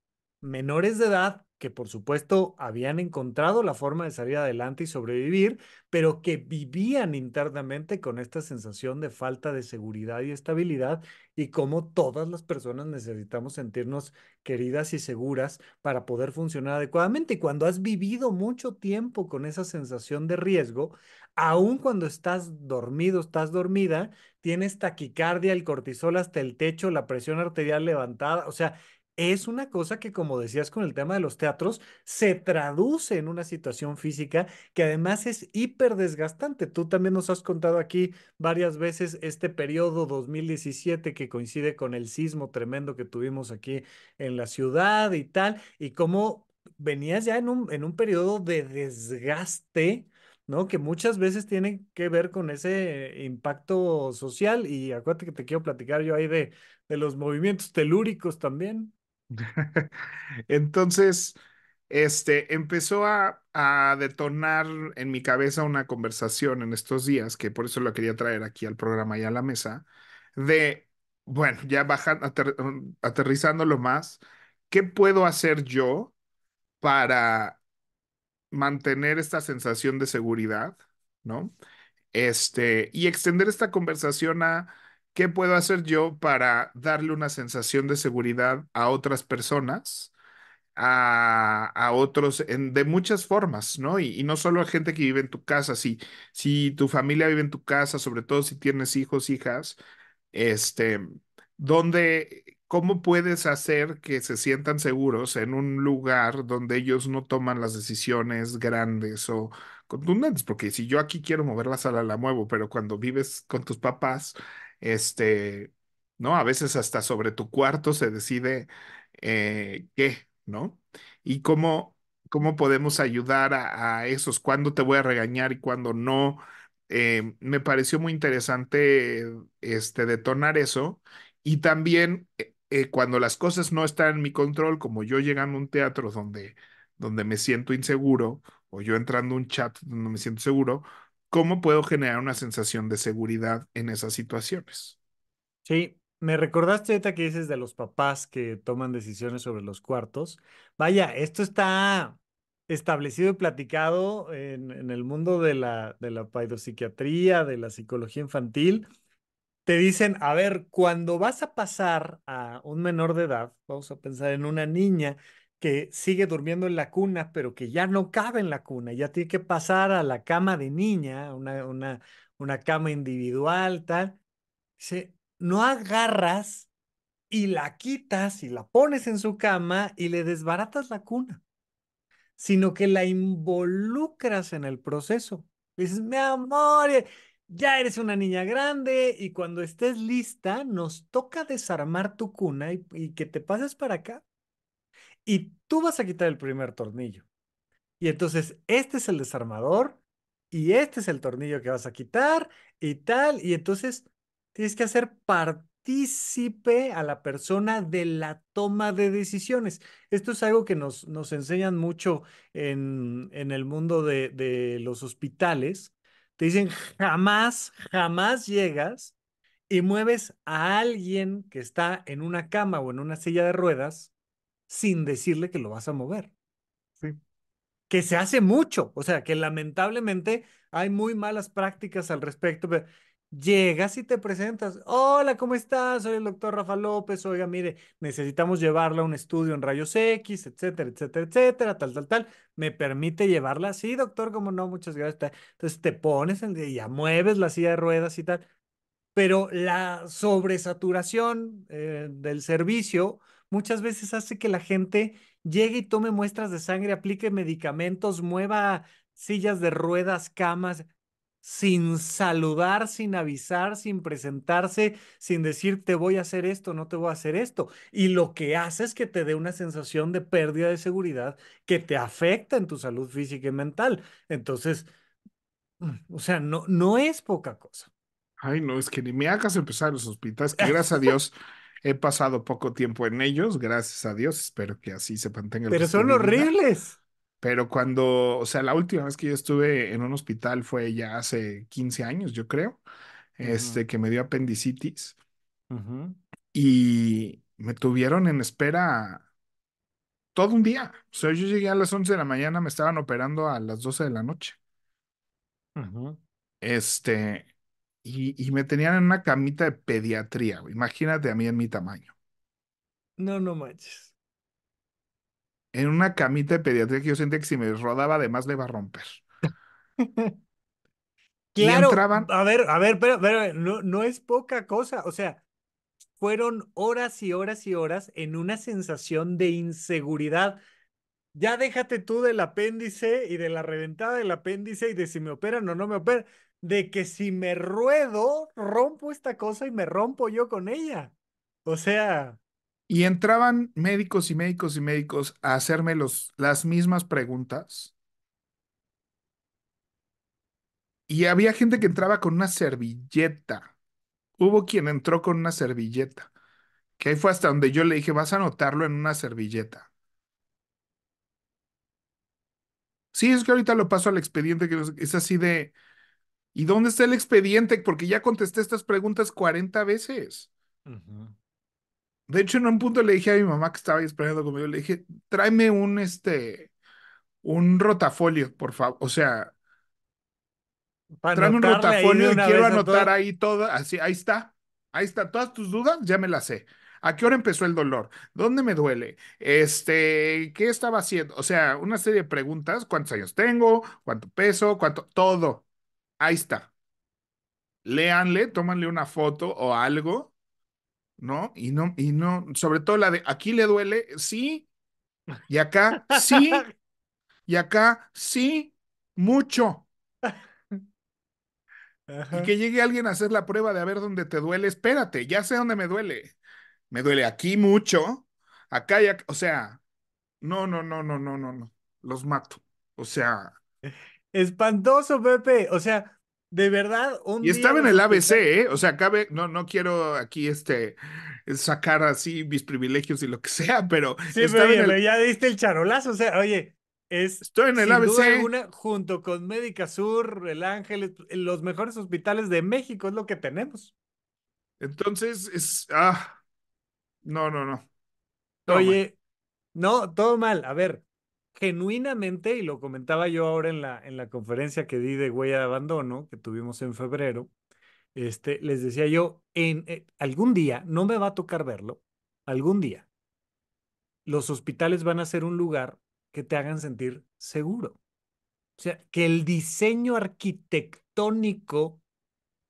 menores de edad que por supuesto habían encontrado la forma de salir adelante y sobrevivir, pero que vivían internamente con esta sensación de falta de seguridad y estabilidad y como todas las personas necesitamos sentirnos queridas y seguras para poder funcionar adecuadamente. Y cuando has vivido mucho tiempo con esa sensación de riesgo, aun cuando estás dormido, estás dormida, tienes taquicardia, el cortisol hasta el techo, la presión arterial levantada, o sea, es una cosa que, como decías con el tema de los teatros, se traduce en una situación física que además es hiper desgastante. Tú también nos has contado aquí varias veces este periodo 2017 que coincide con el sismo tremendo que tuvimos aquí en la ciudad y tal, y cómo venías ya en un, en un periodo de desgaste. ¿no? Que muchas veces tiene que ver con ese impacto social y acuérdate que te quiero platicar yo ahí de, de los movimientos telúricos también. Entonces, este, empezó a, detonar en mi cabeza una conversación en estos días, que por eso lo quería traer aquí al programa y a la mesa, de, bueno, ya bajando, aterrizando mm, aterrizándolo más, ¿qué puedo hacer yo para mantener esta sensación de seguridad, ¿no? Este, y extender esta conversación a ¿qué puedo hacer yo para darle una sensación de seguridad a otras personas? A, otros de muchas formas, ¿no? Y, no solo a gente que vive en tu casa, si, si tu familia vive en tu casa, sobre todo si tienes hijos, hijas, este, donde, ¿cómo puedes hacer que se sientan seguros en un lugar donde ellos no toman las decisiones grandes o contundentes? Porque si yo aquí quiero mover la sala, la muevo, pero cuando vives con tus papás, este, ¿no? A veces hasta sobre tu cuarto se decide eh, qué, ¿no? Y cómo, cómo podemos ayudar a, esos, cuándo te voy a regañar y cuándo no. Eh, me pareció muy interesante este, detonar eso y también eh, cuando las cosas no están en mi control, como yo llegando a un teatro donde, donde me siento inseguro o yo entrando a un chat donde me siento seguro, ¿Cómo puedo generar una sensación de seguridad en esas situaciones? Sí, me recordaste ahorita que dices de los papás que toman decisiones sobre los cuartos. Vaya, esto está establecido y platicado en, el mundo de la, de la paidopsiquiatría, de la psicología infantil te dicen, a ver, cuando vas a pasar a un menor de edad, vamos a pensar en una niña que sigue durmiendo en la cuna, pero que ya no cabe en la cuna, ya tiene que pasar a la cama de niña, una, una, cama individual, tal. Dice, no agarras y la quitas y la pones en su cama y le desbaratas la cuna, sino que la involucras en el proceso. dices, mi amor, eh, ya eres una niña grande y cuando estés lista nos toca desarmar tu cuna y que te pases para acá y tú vas a quitar el primer tornillo. Y entonces este es el desarmador y este es el tornillo que vas a quitar y tal. Y entonces tienes que hacer partícipe a la persona de la toma de decisiones. Esto es algo que nos, nos enseñan mucho en, en el mundo de, de los hospitales. Te dicen, jamás, jamás llegas y mueves a alguien que está en una cama o en una silla de ruedas sin decirle que lo vas a mover. Sí. Que se hace mucho, o sea, que lamentablemente hay muy malas prácticas al respecto, pero llegas y te presentas, hola, ¿cómo estás? Soy el doctor Rafa López, oiga, mire, necesitamos llevarla a un estudio en rayos X, etcétera, etcétera, etcétera, tal, tal, tal. ¿Me permite llevarla? Sí, doctor, como no, muchas gracias. Entonces te pones y ya mueves la silla de ruedas y tal, pero la sobresaturación eh, del servicio muchas veces hace que la gente llegue y tome muestras de sangre, aplique medicamentos, mueva sillas de ruedas, camas, sin saludar, sin avisar, sin presentarse, sin decir te voy a hacer esto, no te voy a hacer esto. Y lo que hace es que te dé una sensación de pérdida de seguridad que te afecta en tu salud física y mental. Entonces, o sea, no, no es poca cosa. Ay, no, es que ni me hagas empezar los hospitales, que gracias a Dios He pasado poco tiempo en ellos, gracias a Dios, espero que así se mantenga. Pero son horribles. Pero cuando, o sea, la última vez que yo estuve en un hospital fue ya hace 15 años, yo creo, este, que me dio apendicitis. Y me tuvieron en espera todo un día. O sea, yo llegué a las 11 de la mañana, me estaban operando a las 12 de la noche. Este, y, me tenían en una camita de pediatría, Imagínate a mí en mi tamaño. No, no manches. En una camita de pediatría que yo sentía que si me rodaba, además le iba a romper. claro. Entraban... A ver, a ver, pero, no, no es poca cosa. O sea, fueron horas y horas y horas en una sensación de inseguridad. Ya déjate tú del apéndice y de la reventada del apéndice y de si me operan o no me operan de que si me ruedo, rompo esta cosa y me rompo yo con ella. O sea... Y entraban médicos y médicos y médicos a hacerme los, las mismas preguntas. Y había gente que entraba con una servilleta. Hubo quien entró con una servilleta. Que ahí fue hasta donde yo le dije, vas a anotarlo en una servilleta. Sí, es que ahorita lo paso al expediente que es así de, ¿Y dónde está el expediente? Porque ya contesté estas preguntas 40 veces. De hecho, en un punto le dije a mi mamá que estaba esperando conmigo, le dije, tráeme un, este, un rotafolio, por favor. O sea, tráeme un rotafolio y quiero anotar ahí todo. Así, ahí está. Ahí está. Todas tus dudas ya me las sé. ¿A qué hora empezó el dolor? ¿Dónde me duele? Este, ¿qué estaba haciendo? O sea, una serie de preguntas, ¿cuántos años tengo? ¿Cuánto peso? ¿Cuánto? Todo. Ahí está. Leanle, tómanle una foto o algo, ¿no? Y no, y no, sobre todo la de aquí le duele, sí, y acá sí, y acá sí, mucho. Y que llegue alguien a hacer la prueba de a ver dónde te duele. Espérate, ya sé dónde me duele. Me duele aquí mucho, acá ya, O sea, no, no, no, no, no, no, no. Los mato. O sea, Espantoso, Pepe. O sea, de verdad. y estaba en el ABC, ¿eh? O sea, cabe, no, no quiero aquí este sacar así mis privilegios y lo que sea, pero. Sí, pero, ya diste el charolazo. O sea, oye, es. Estoy en el ABC. Duda alguna, junto con Médica Sur, El Ángel, los mejores hospitales de México es lo que tenemos. Entonces, es. Ah. No, no, no. oye, no, todo mal. A ver, genuinamente, y lo comentaba yo ahora en la, en la conferencia que di de huella de abandono, que tuvimos en febrero, este, les decía yo, en, eh, algún día, no me va a tocar verlo, algún día, los hospitales van a ser un lugar que te hagan sentir seguro. O sea, que el diseño arquitectónico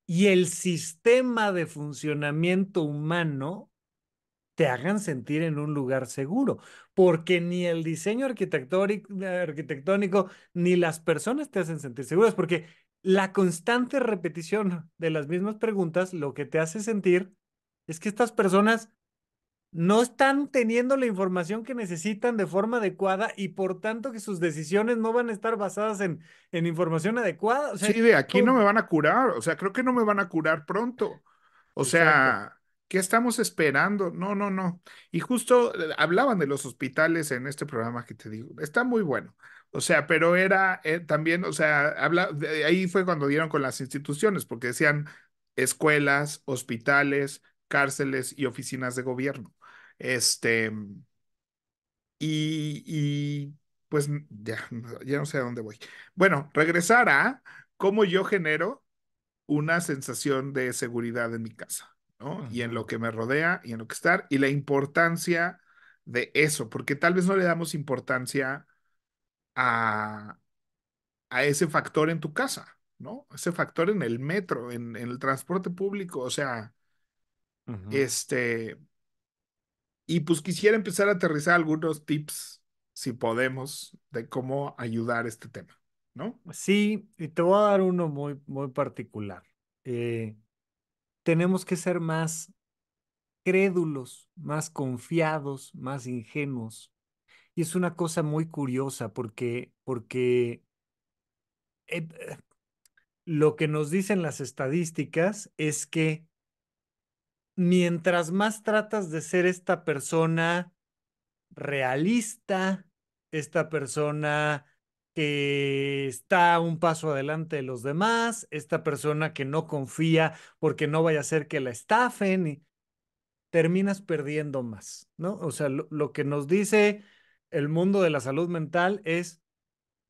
y el sistema de funcionamiento humano te hagan sentir en un lugar seguro, porque ni el diseño arquitectónico ni las personas te hacen sentir seguras, porque la constante repetición de las mismas preguntas lo que te hace sentir es que estas personas no están teniendo la información que necesitan de forma adecuada y por tanto que sus decisiones no van a estar basadas en, información adecuada. sí, de aquí no me van a curar, o sea, creo que no me van a curar pronto. O sea, ¿Qué estamos esperando? No, no, no. Y justo eh, hablaban de los hospitales en este programa que te digo. Está muy bueno. O sea, pero era eh, también, o sea, ahí fue cuando dieron con las instituciones, porque decían escuelas, hospitales, cárceles y oficinas de gobierno. Este, y, y pues ya, ya no sé a dónde voy. Bueno, regresar a cómo yo genero una sensación de seguridad en mi casa. ¿no? Y en lo que me rodea y en lo que estar y la importancia de eso, porque tal vez no le damos importancia a, ese factor en tu casa, ¿no? Ese factor en el metro, en, el transporte público, o sea, este, y pues quisiera empezar a aterrizar algunos tips, si podemos, de cómo ayudar este tema, ¿no? Sí, y te voy a dar uno muy, muy particular. Eh, tenemos que ser más crédulos, más confiados, más ingenuos. Y es una cosa muy curiosa porque, porque eh, eh, lo que nos dicen las estadísticas es que mientras más tratas de ser esta persona realista, esta persona que está un paso adelante de los demás, esta persona que no confía porque no vaya a ser que la estafen, y terminas perdiendo más, ¿no? O sea, lo, lo que nos dice el mundo de la salud mental es,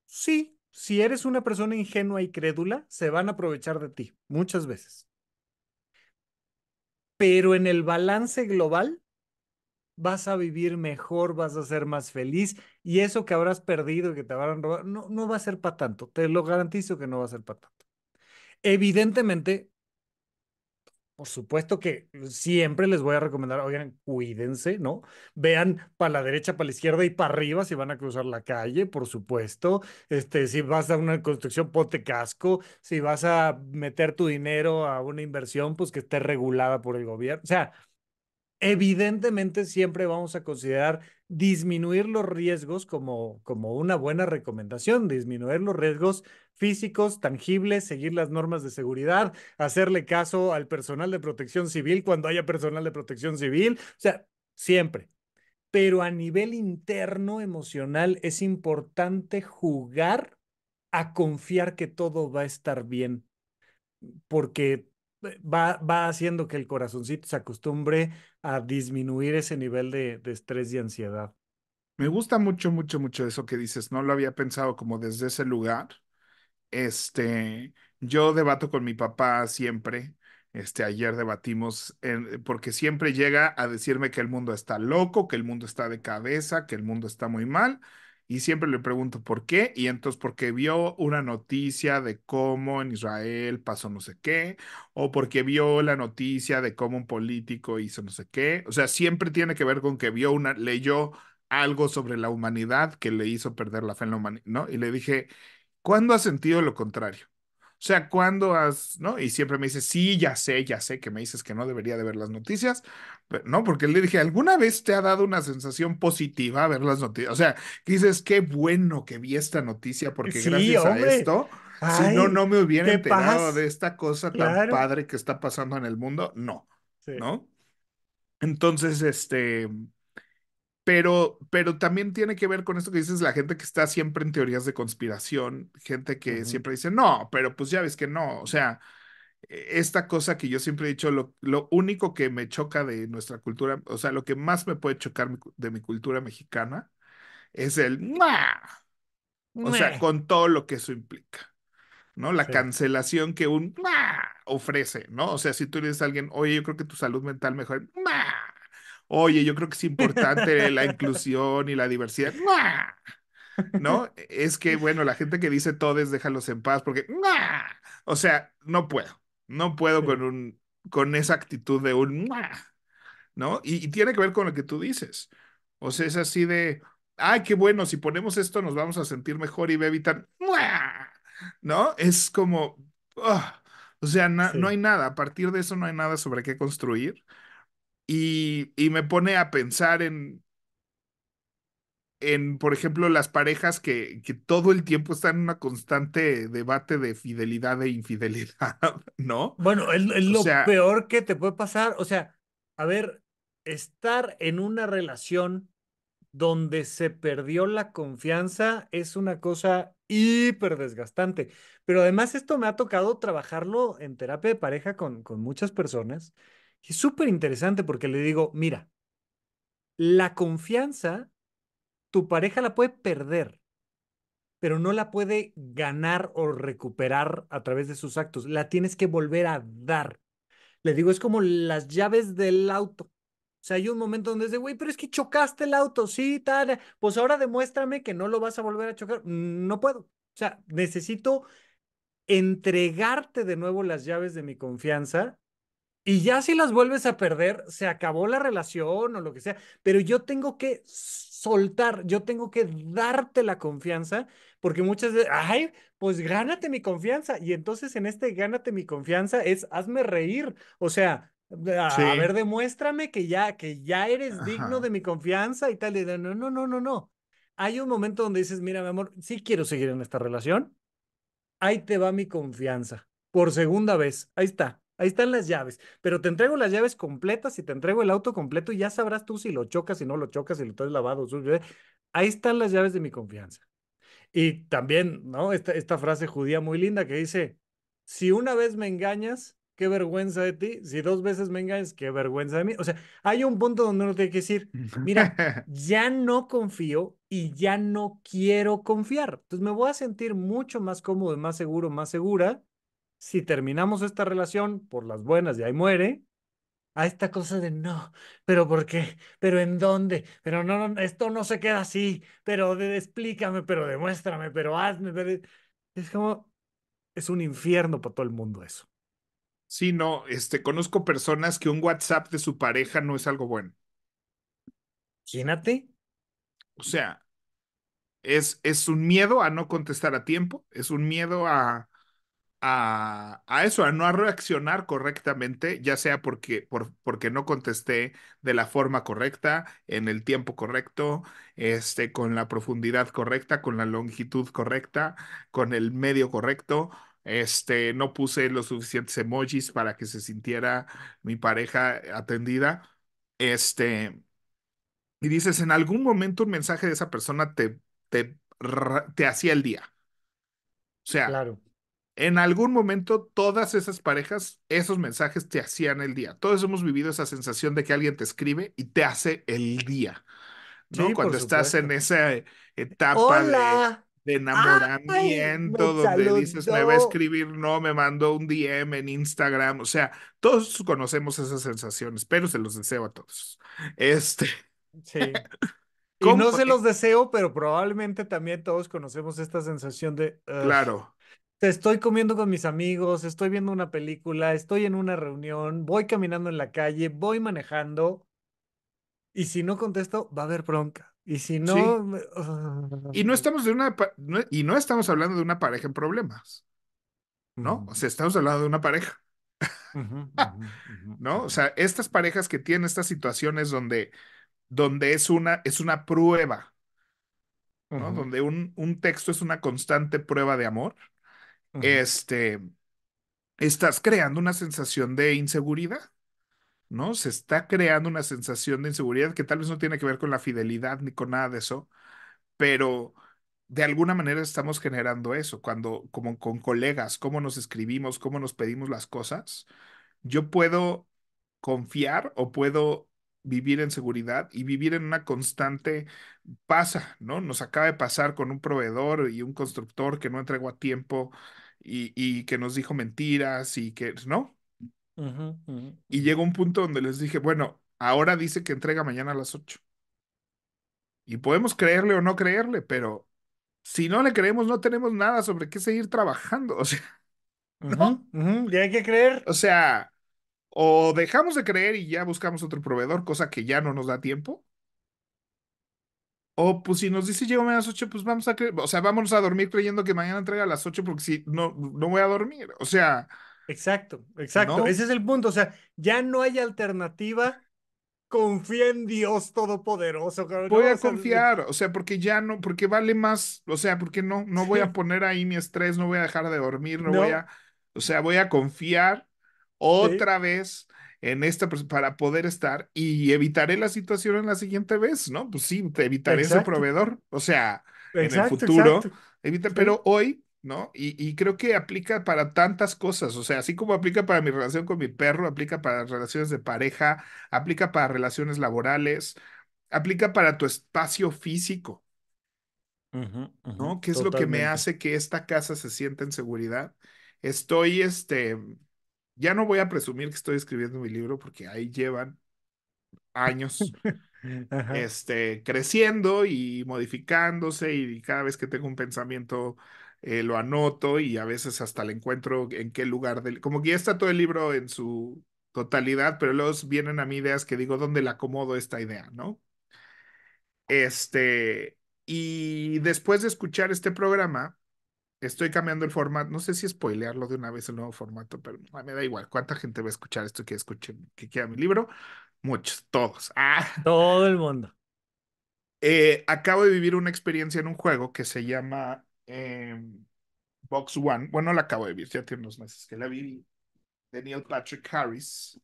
sí, si eres una persona ingenua y crédula, se van a aprovechar de ti muchas veces. Pero en el balance global, vas a vivir mejor, vas a ser más feliz y eso que habrás perdido que te habrán robado, no, no va a ser para tanto, te lo garantizo que no va a ser para tanto. Evidentemente, por supuesto que siempre les voy a recomendar, oigan, cuídense, ¿no? Vean para la derecha, para la izquierda y para arriba si van a cruzar la calle, por supuesto. Este, si vas a una construcción, ponte casco. Si vas a meter tu dinero a una inversión, pues que esté regulada por el gobierno. O sea, evidentemente siempre vamos a considerar disminuir los riesgos como, como una buena recomendación, disminuir los riesgos físicos, tangibles, seguir las normas de seguridad, hacerle caso al personal de protección civil cuando haya personal de protección civil, o sea, siempre. Pero a nivel interno emocional es importante jugar a confiar que todo va a estar bien, porque eh, va, va haciendo que el corazoncito se acostumbre a disminuir ese nivel de, estrés y ansiedad. Me gusta mucho, mucho, mucho eso que dices. No lo había pensado como desde ese lugar. Este, yo debato con mi papá siempre. Este, ayer debatimos eh, porque siempre llega a decirme que el mundo está loco, que el mundo está de cabeza, que el mundo está muy mal y siempre le pregunto por qué, y entonces porque vio una noticia de cómo en Israel pasó no sé qué, o porque vio la noticia de cómo un político hizo no sé qué, o sea, siempre tiene que ver con que vio una, leyó algo sobre la humanidad que le hizo perder la fe en la humanidad, ¿no? Y le dije, ¿cuándo ha sentido lo contrario? O sea, cuando has, no? Y siempre me dices, sí, ya sé, ya sé que me dices que no debería de ver las noticias, no, porque le dije, ¿alguna vez te ha dado una sensación positiva ver las noticias? O sea, dices, qué bueno que vi esta noticia, porque gracias a esto, si no, no me hubiera enterado de esta cosa tan padre que está pasando en el mundo, no, ¿no? Entonces, este, pero, pero también tiene que ver con esto que dices, la gente que está siempre en teorías de conspiración, gente que siempre dice, no, pero pues ya ves que no, o sea, e-, esta cosa que yo siempre he dicho, lo, único que me choca de nuestra cultura, o sea, lo que más me puede chocar de mi cultura mexicana es el muah, O sea, con todo lo que eso implica, ¿no? La cancelación que un ofrece, ¿no? O sea, si tú le dices a alguien, oye, yo creo que tu salud mental mejor, oye, yo creo que es importante la inclusión y la diversidad. ¿No? Es que, bueno, la gente que dice es déjalos en paz, porque, o sea, no puedo, no puedo con, un, con esa actitud de un, ¿no? Y, tiene que ver con lo que tú dices. O sea, es así de, ay, qué bueno, si ponemos esto nos vamos a sentir mejor y va ¿no? Es como, ¡ah! o sea, no hay nada, a partir de eso no hay nada sobre qué construir y, me pone a pensar en, en, por ejemplo, las parejas que, que todo el tiempo están en una constante debate de fidelidad e infidelidad, ¿no? Bueno, es, lo peor que te puede pasar. O sea, a ver, estar en una relación donde se perdió la confianza es una cosa hiper desgastante. Pero además esto me ha tocado trabajarlo en terapia de pareja con, con muchas personas es súper interesante porque le digo, mira, la confianza, tu pareja la puede perder, pero no la puede ganar o recuperar a través de sus actos. La tienes que volver a dar. Le digo, es como las llaves del auto. O sea, hay un momento donde de güey, pero es que chocaste el auto, sí, tal. Pues ahora demuéstrame que no lo vas a volver a chocar. No puedo. O sea, necesito entregarte de nuevo las llaves de mi confianza y ya si las vuelves a perder, se acabó la relación o lo que sea, pero yo tengo que soltar, yo tengo que darte la confianza, porque muchas veces, ay, pues gánate mi confianza. Y entonces en este gánate mi confianza es hazme reír, o sea, a, ver, demuéstrame que ya, que ya eres digno de mi confianza y tal. Y no, no, no, no, no. Hay un momento donde dices, mira, mi amor, sí quiero seguir en esta relación. Ahí te va mi confianza. Por segunda vez. Ahí está Ahí están las llaves, pero te entrego las llaves completas y te entrego el auto completo y ya sabrás tú si lo chocas, y no lo chocas, y lo estás lavado. Eh, ahí están las llaves de mi confianza. Y también, ¿no? Esta, esta frase judía muy linda que dice, si una vez me engañas, qué vergüenza de ti. Si dos veces me engañas, qué vergüenza de mí. O sea, hay un punto donde uno tiene que decir, mira, ya no confío y ya no quiero confiar. Entonces me voy a sentir mucho más cómodo, más seguro, más segura si terminamos esta relación por las buenas y ahí muere, a esta cosa de no, pero ¿por qué? ¿Pero en dónde? Pero no, no esto no se queda así, pero explícame, pero demuéstrame, pero hazme. Es como, es un infierno para todo el mundo eso. Sí, no, este, conozco personas que un WhatsApp de su pareja no es algo bueno. Imagínate. O sea, es, es un miedo a no contestar a tiempo, es un miedo a, a, eso, a no reaccionar correctamente, ya sea porque, por, porque no contesté de la forma correcta, en el tiempo correcto, este, con la profundidad correcta, con la longitud correcta, con el medio correcto. Este, no puse los suficientes emojis para que se sintiera mi pareja atendida. Este, y dices, en algún momento un mensaje de esa persona te, te, te hacía el día. O sea, claro en algún momento todas esas parejas, esos mensajes te hacían el día. Todos hemos vivido esa sensación de que alguien te escribe y te hace el día, ¿no? Cuando estás en esa etapa de, enamoramiento, donde dices, me va a escribir, no, me mandó un DM en Instagram. O sea, todos conocemos esas sensaciones, pero se los deseo a todos. Este. Sí. y no se los deseo, pero probablemente también todos conocemos esta sensación de. Claro estoy comiendo con mis amigos, estoy viendo una película, estoy en una reunión, voy caminando en la calle, voy manejando. Y si no contesto, va a haber bronca. Y si no. y no estamos de una y no estamos hablando de una pareja en problemas. ¿No? O sea, estamos hablando de una pareja. ¿No? O sea, estas parejas que tienen estas situaciones donde, donde es una, es una prueba. ¿no? Donde un, un, texto es una constante prueba de amor este, estás creando una sensación de inseguridad, ¿no? Se está creando una sensación de inseguridad que tal vez no tiene que ver con la fidelidad ni con nada de eso, pero de alguna manera estamos generando eso, cuando como con colegas, cómo nos escribimos, cómo nos pedimos las cosas, yo puedo confiar o puedo vivir en seguridad y vivir en una constante pasa, ¿no? Nos acaba de pasar con un proveedor y un constructor que no entregó a tiempo y, que nos dijo mentiras y que, ¿no? Y llegó un punto donde les dije, bueno, ahora dice que entrega mañana a las 8. Y podemos creerle o no creerle, pero si no le creemos, no tenemos nada sobre qué seguir trabajando. O sea, ¿no? ya hay que creer. O sea, o dejamos de creer y ya buscamos otro proveedor, cosa que ya no nos da tiempo, o pues si nos dice llego a las 8, pues vamos a creer, o sea, vámonos a dormir creyendo que mañana entrega a las 8 porque si no, no voy a dormir. O sea. Exacto, exacto. Ese es el punto. O sea, ya no hay alternativa. Confía en Dios Todopoderoso. Voy a confiar, o sea, porque ya no, porque vale más, o sea, porque no, no voy a poner ahí mi estrés, no voy a dejar de dormir, no, voy a, o sea, voy a confiar otra vez en esta pues, para poder estar y evitaré la situación en la siguiente vez, ¿no? Pues sí, te evitaré ese proveedor, o sea, en el futuro, evita, pero hoy, ¿no? Y, creo que aplica para tantas cosas, o sea, así como aplica para mi relación con mi perro, aplica para relaciones de pareja, aplica para relaciones laborales, aplica para tu espacio físico. ¿No? ¿Qué es lo que me hace que esta casa se sienta en seguridad? Estoy, este, ya no voy a presumir que estoy escribiendo mi libro porque ahí llevan años este, creciendo y modificándose y cada vez que tengo un pensamiento eh, lo anoto y a veces hasta le encuentro en qué lugar del... Como que ya está todo el libro en su totalidad, pero luego vienen a mí ideas que digo, ¿dónde le acomodo esta idea? ¿No? Este, y después de escuchar este programa, estoy cambiando el formato. No sé si spoilearlo de una vez el nuevo formato, pero me da igual. ¿Cuánta gente va a escuchar esto que escuche, que quiera mi libro? Muchos, todos. ¡Ah! Todo el mundo. Eh, acabo de vivir una experiencia en un juego que se llama em, Box One. Bueno, la acabo de vivir, ya tiene unos meses que la vi. Daniel Patrick Harris.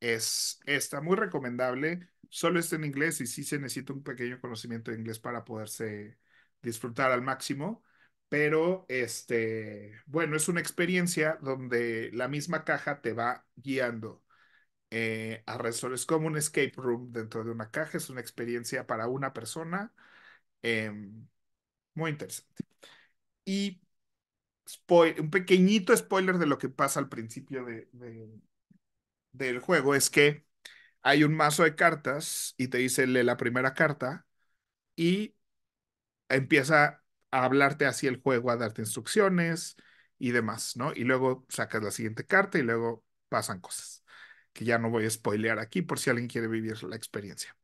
Es, está muy recomendable. Solo está en inglés y sí se necesita un pequeño conocimiento de inglés para poderse disfrutar al máximo pero este, bueno, es una experiencia donde la misma caja te va guiando eh, a resolver. Es como un escape room dentro de una caja, es una experiencia para una persona. Em, muy interesante. Y un pequeñito spoiler de lo que pasa al principio del juego es que hay un mazo de cartas y te dice lee la primera carta y empieza a hablarte así el juego, a darte instrucciones y demás, ¿no? Y luego sacas la siguiente carta y luego pasan cosas que ya no voy a spoilear aquí por si alguien quiere vivir la experiencia.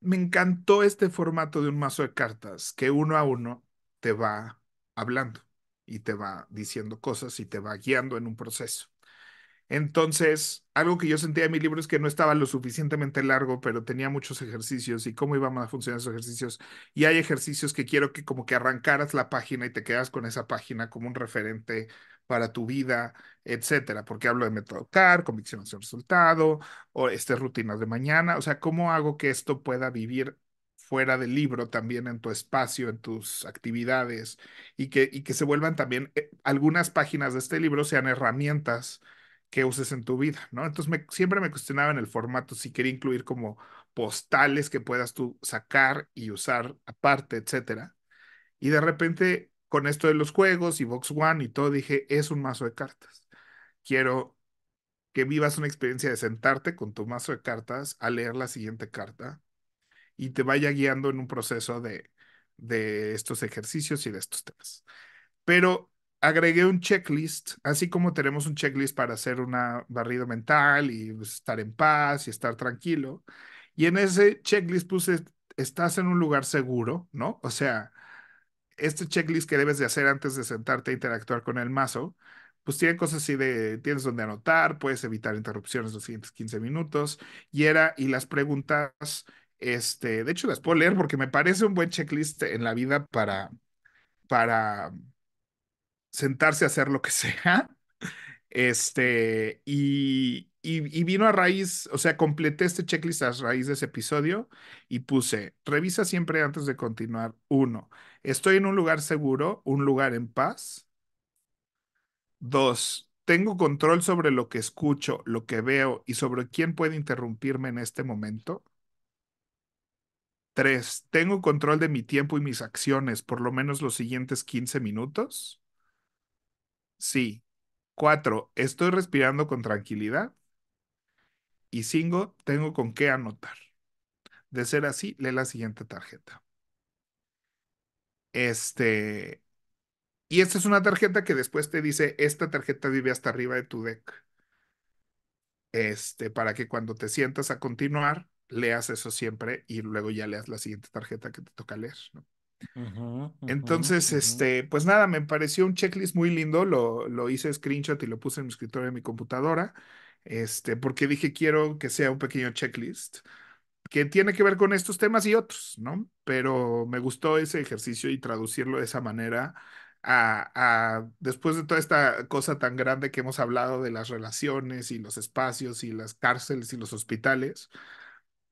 Me encantó este formato de un mazo de cartas que uno a uno te va hablando y te va diciendo cosas y te va guiando en un proceso. Entonces, algo que yo sentía en mi libro es que no estaba lo suficientemente largo, pero tenía muchos ejercicios y cómo iban a funcionar esos ejercicios. Y hay ejercicios que quiero que como que arrancaras la página y te quedas con esa página como un referente para tu vida, etcétera, porque hablo de método CAR, convicción hacia el resultado, o estas rutinas de mañana, o sea, ¿cómo hago que esto pueda vivir fuera del libro también en tu espacio, en tus actividades, y que, y que se vuelvan también, eh, algunas páginas de este libro sean herramientas que uses en tu vida, ¿no? Entonces siempre me cuestionaba en el formato si quería incluir como postales que puedas tú sacar y usar aparte, etcétera. Y de repente con esto de los juegos y Box One y todo dije, es un mazo de cartas. Quiero que vivas una experiencia de sentarte con tu mazo de cartas a leer la siguiente carta y te vaya guiando en un proceso de, de estos ejercicios y de estos temas. Pero agregué un checklist, así como tenemos un checklist para hacer una barrido mental y pues, estar en paz y estar tranquilo. Y en ese checklist puse, estás en un lugar seguro, ¿no? O sea, este checklist que debes de hacer antes de sentarte a interactuar con el mazo, pues tiene cosas así de, tienes donde anotar, puedes evitar interrupciones los siguientes 15 minutos, y era, y las preguntas, este, de hecho las puedo leer porque me parece un buen checklist en la vida para, para, sentarse a hacer lo que sea. Este, y, y, vino a raíz, o sea, completé este checklist a raíz de ese episodio y puse, revisa siempre antes de continuar. Uno, estoy en un lugar seguro, un lugar en paz. Dos, tengo control sobre lo que escucho, lo que veo y sobre quién puede interrumpirme en este momento. Tres, tengo control de mi tiempo y mis acciones, por lo menos los siguientes 15 minutos. Sí. Cuatro, estoy respirando con tranquilidad. Y cinco, tengo con qué anotar. De ser así, lee la siguiente tarjeta. Este. Y esta es una tarjeta que después te dice, esta tarjeta vive hasta arriba de tu deck. Este, para que cuando te sientas a continuar, leas eso siempre y luego ya leas la siguiente tarjeta que te toca leer, ¿no? Entonces, este, pues nada, me pareció un checklist muy lindo, lo, lo hice screenshot y lo puse en mi escritorio de mi computadora, este, porque dije quiero que sea un pequeño checklist que tiene que ver con estos temas y otros, ¿no? Pero me gustó ese ejercicio y traducirlo de esa manera a, a, después de toda esta cosa tan grande que hemos hablado de las relaciones y los espacios y las cárceles y los hospitales,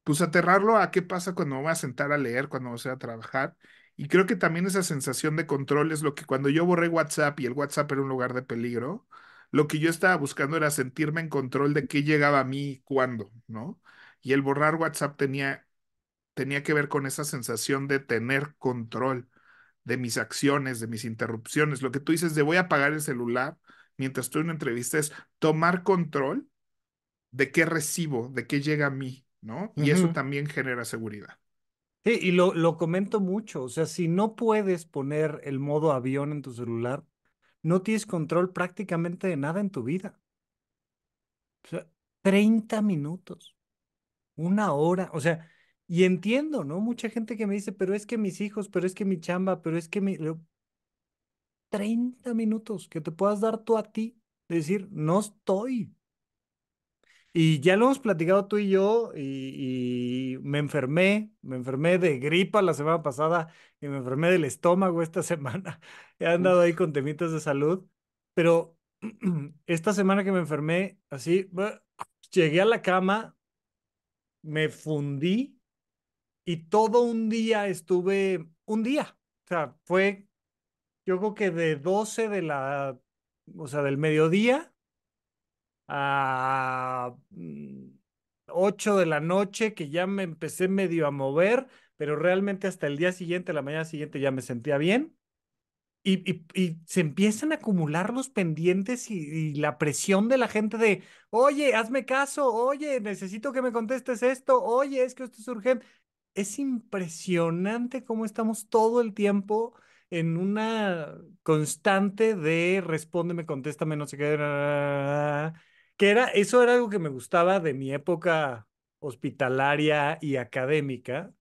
pues aterrarlo a qué pasa cuando me voy a sentar a leer, cuando me voy a trabajar y creo que también esa sensación de control es lo que cuando yo borré WhatsApp y el WhatsApp era un lugar de peligro, lo que yo estaba buscando era sentirme en control de qué llegaba a mí y cuándo, ¿no? Y el borrar WhatsApp tenía, tenía que ver con esa sensación de tener control de mis acciones, de mis interrupciones. Lo que tú dices de voy a apagar el celular mientras estoy en una entrevista es tomar control de qué recibo, de qué llega a mí, ¿no? Y eso también genera seguridad. Sí, y lo, comento mucho, o sea, si no puedes poner el modo avión en tu celular, no tienes control prácticamente de nada en tu vida. O sea, 30 minutos, una hora, o sea, y entiendo, ¿no? Mucha gente que me dice, pero es que mis hijos, pero es que mi chamba, pero es que mi... 30 minutos que te puedas dar tú a ti, decir, no estoy, y ya lo hemos platicado tú y yo, y, me enfermé, me enfermé de gripa la semana pasada y me enfermé del estómago esta semana. He andado ahí con temitas de salud, pero esta semana que me enfermé, así, llegué a la cama, me fundí y todo un día estuve, un día, o sea, fue, yo creo que de 12 de la, o sea, del mediodía a 8 mm, de la noche que ya me empecé medio a mover, pero realmente hasta el día siguiente, la mañana siguiente ya me sentía bien. Y, y, se empiezan a acumular los pendientes y, la presión de la gente de, oye, hazme caso, oye, necesito que me contestes esto, oye, es que esto es urgente. Es impresionante cómo estamos todo el tiempo en una constante de respóndeme, contéstame, no sé qué que era, eso era algo que me gustaba de mi época hospitalaria y académica,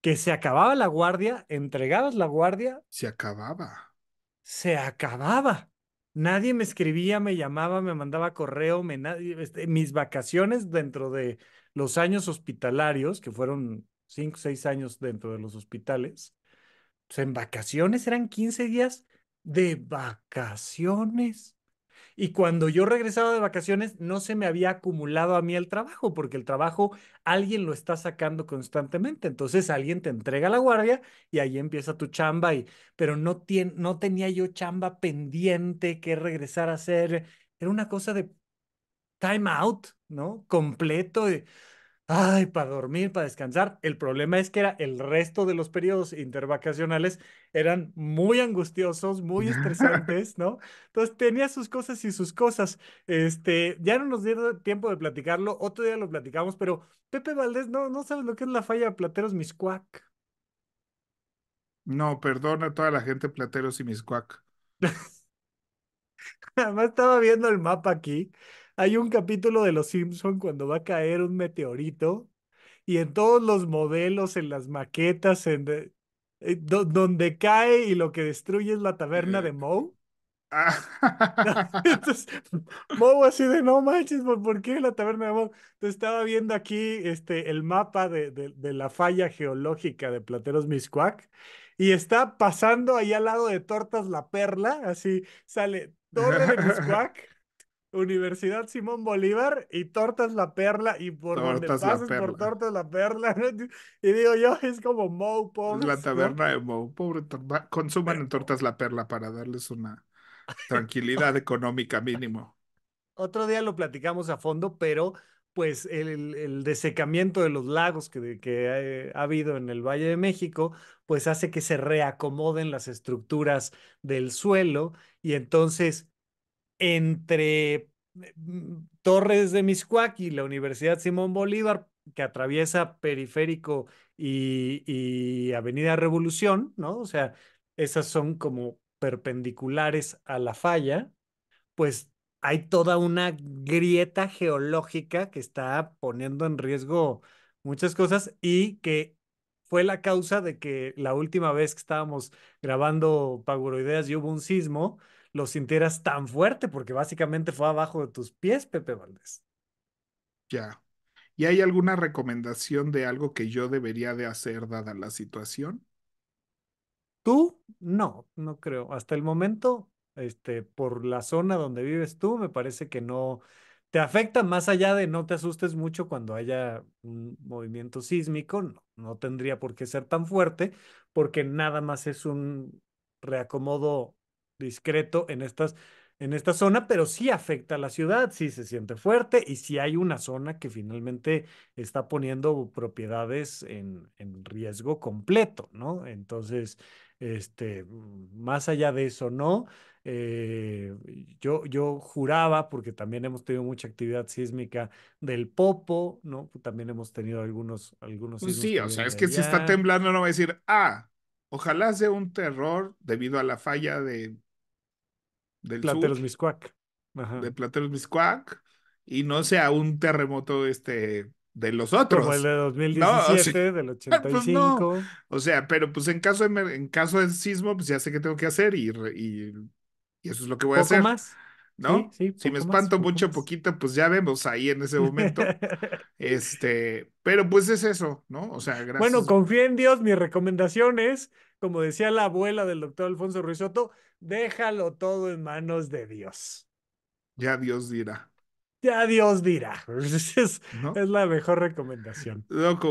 que se acababa la guardia, entregabas la guardia. Se acababa. Se acababa. Nadie me escribía, me llamaba, me mandaba correo, me, este, mis vacaciones dentro de los años hospitalarios, que fueron cinco, seis años dentro de los hospitales, pues, en vacaciones eran 15 días de vacaciones. Y cuando yo regresaba de vacaciones, no se me había acumulado a mí el trabajo, porque el trabajo alguien lo está sacando constantemente. Entonces alguien te entrega la guardia y ahí empieza tu chamba. Y, pero no, no tenía yo chamba pendiente que regresar a hacer. Era una cosa de time out, ¿no? Completo. de ay, para dormir, para descansar. El problema es que era el resto de los periodos intervacacionales eran muy angustiosos, muy estresantes, ¿no? Entonces tenía sus cosas y sus cosas. Este, ya no nos dieron tiempo de platicarlo, otro día lo platicamos, pero Pepe Valdés, no, no sabes lo que es la falla de Plateros Miscuac. No, perdona a toda la gente Plateros y Miscuac. Además estaba viendo el mapa aquí hay un capítulo de Los Simpson cuando va a caer un meteorito y en todos los modelos, en las maquetas, en eh, donde cae y lo que destruye es la taberna de eh, Moe. Ah. Entonces, Moe así de no manches, ¿por qué la taberna de Moe? Entonces estaba viendo aquí este, el mapa de, la falla geológica de Plateros Miscuac y está pasando ahí al lado de Tortas la Perla, así sale Torre de Miscuac. Universidad Simón Bolívar y Tortas La Perla y por donde pases por Tortas La Perla. Y digo yo, es como Mo, pobre. La taberna de pobre. Consuman en Tortas La Perla para darles una tranquilidad económica mínimo. Otro día lo platicamos a fondo, pero pues el, desecamiento de los lagos que, que eh, ha, habido en el Valle de México, pues hace que se reacomoden las estructuras del suelo y entonces entre eh, mm, Torres de Miscuac y la Universidad Simón Bolívar, que atraviesa Periférico y, Avenida Revolución, ¿no? O sea, esas son como perpendiculares a la falla, pues hay toda una grieta geológica que está poniendo en riesgo muchas cosas y que fue la causa de que la última vez que estábamos grabando Paguroideas y hubo un sismo, lo sintieras tan fuerte, porque básicamente fue abajo de tus pies, Pepe Valdés. Ya. ¿Y hay alguna recomendación de algo que yo debería de hacer dada la situación? Tú, no, no creo. Hasta el momento, este, por la zona donde vives tú, me parece que no te afecta más allá de no te asustes mucho cuando haya un movimiento sísmico. no tendría por qué ser tan fuerte, porque nada más es un reacomodo discreto en estas en esta zona, pero sí afecta a la ciudad, sí se siente fuerte y sí hay una zona que finalmente está poniendo propiedades en, riesgo completo, ¿no? Entonces, este, más allá de eso, ¿no? Eh, yo, yo juraba, porque también hemos tenido mucha actividad sísmica del Popo, ¿no? También hemos tenido algunos... algunos pues sí, o sea, es que si está temblando no va a decir, ah, ojalá sea un terror debido a la falla de del Plateros Miscuac. De Plateros Miscuac. Y no sea un terremoto este de los otros. Como el de 2017, del 85. Pues o sea, pero pues en caso de, en caso sismo, pues ya sé qué tengo que hacer y, y, y eso es lo que voy a hacer. más? ¿No? si me espanto mucho, o poquito, pues ya vemos ahí en ese momento. este, pero pues es eso, ¿no? O sea, gracias. Bueno, confía en Dios, mi recomendación es como decía la abuela del doctor Alfonso Ruiz déjalo todo en manos de Dios. Ya Dios dirá. Ya Dios dirá. Es, la mejor recomendación.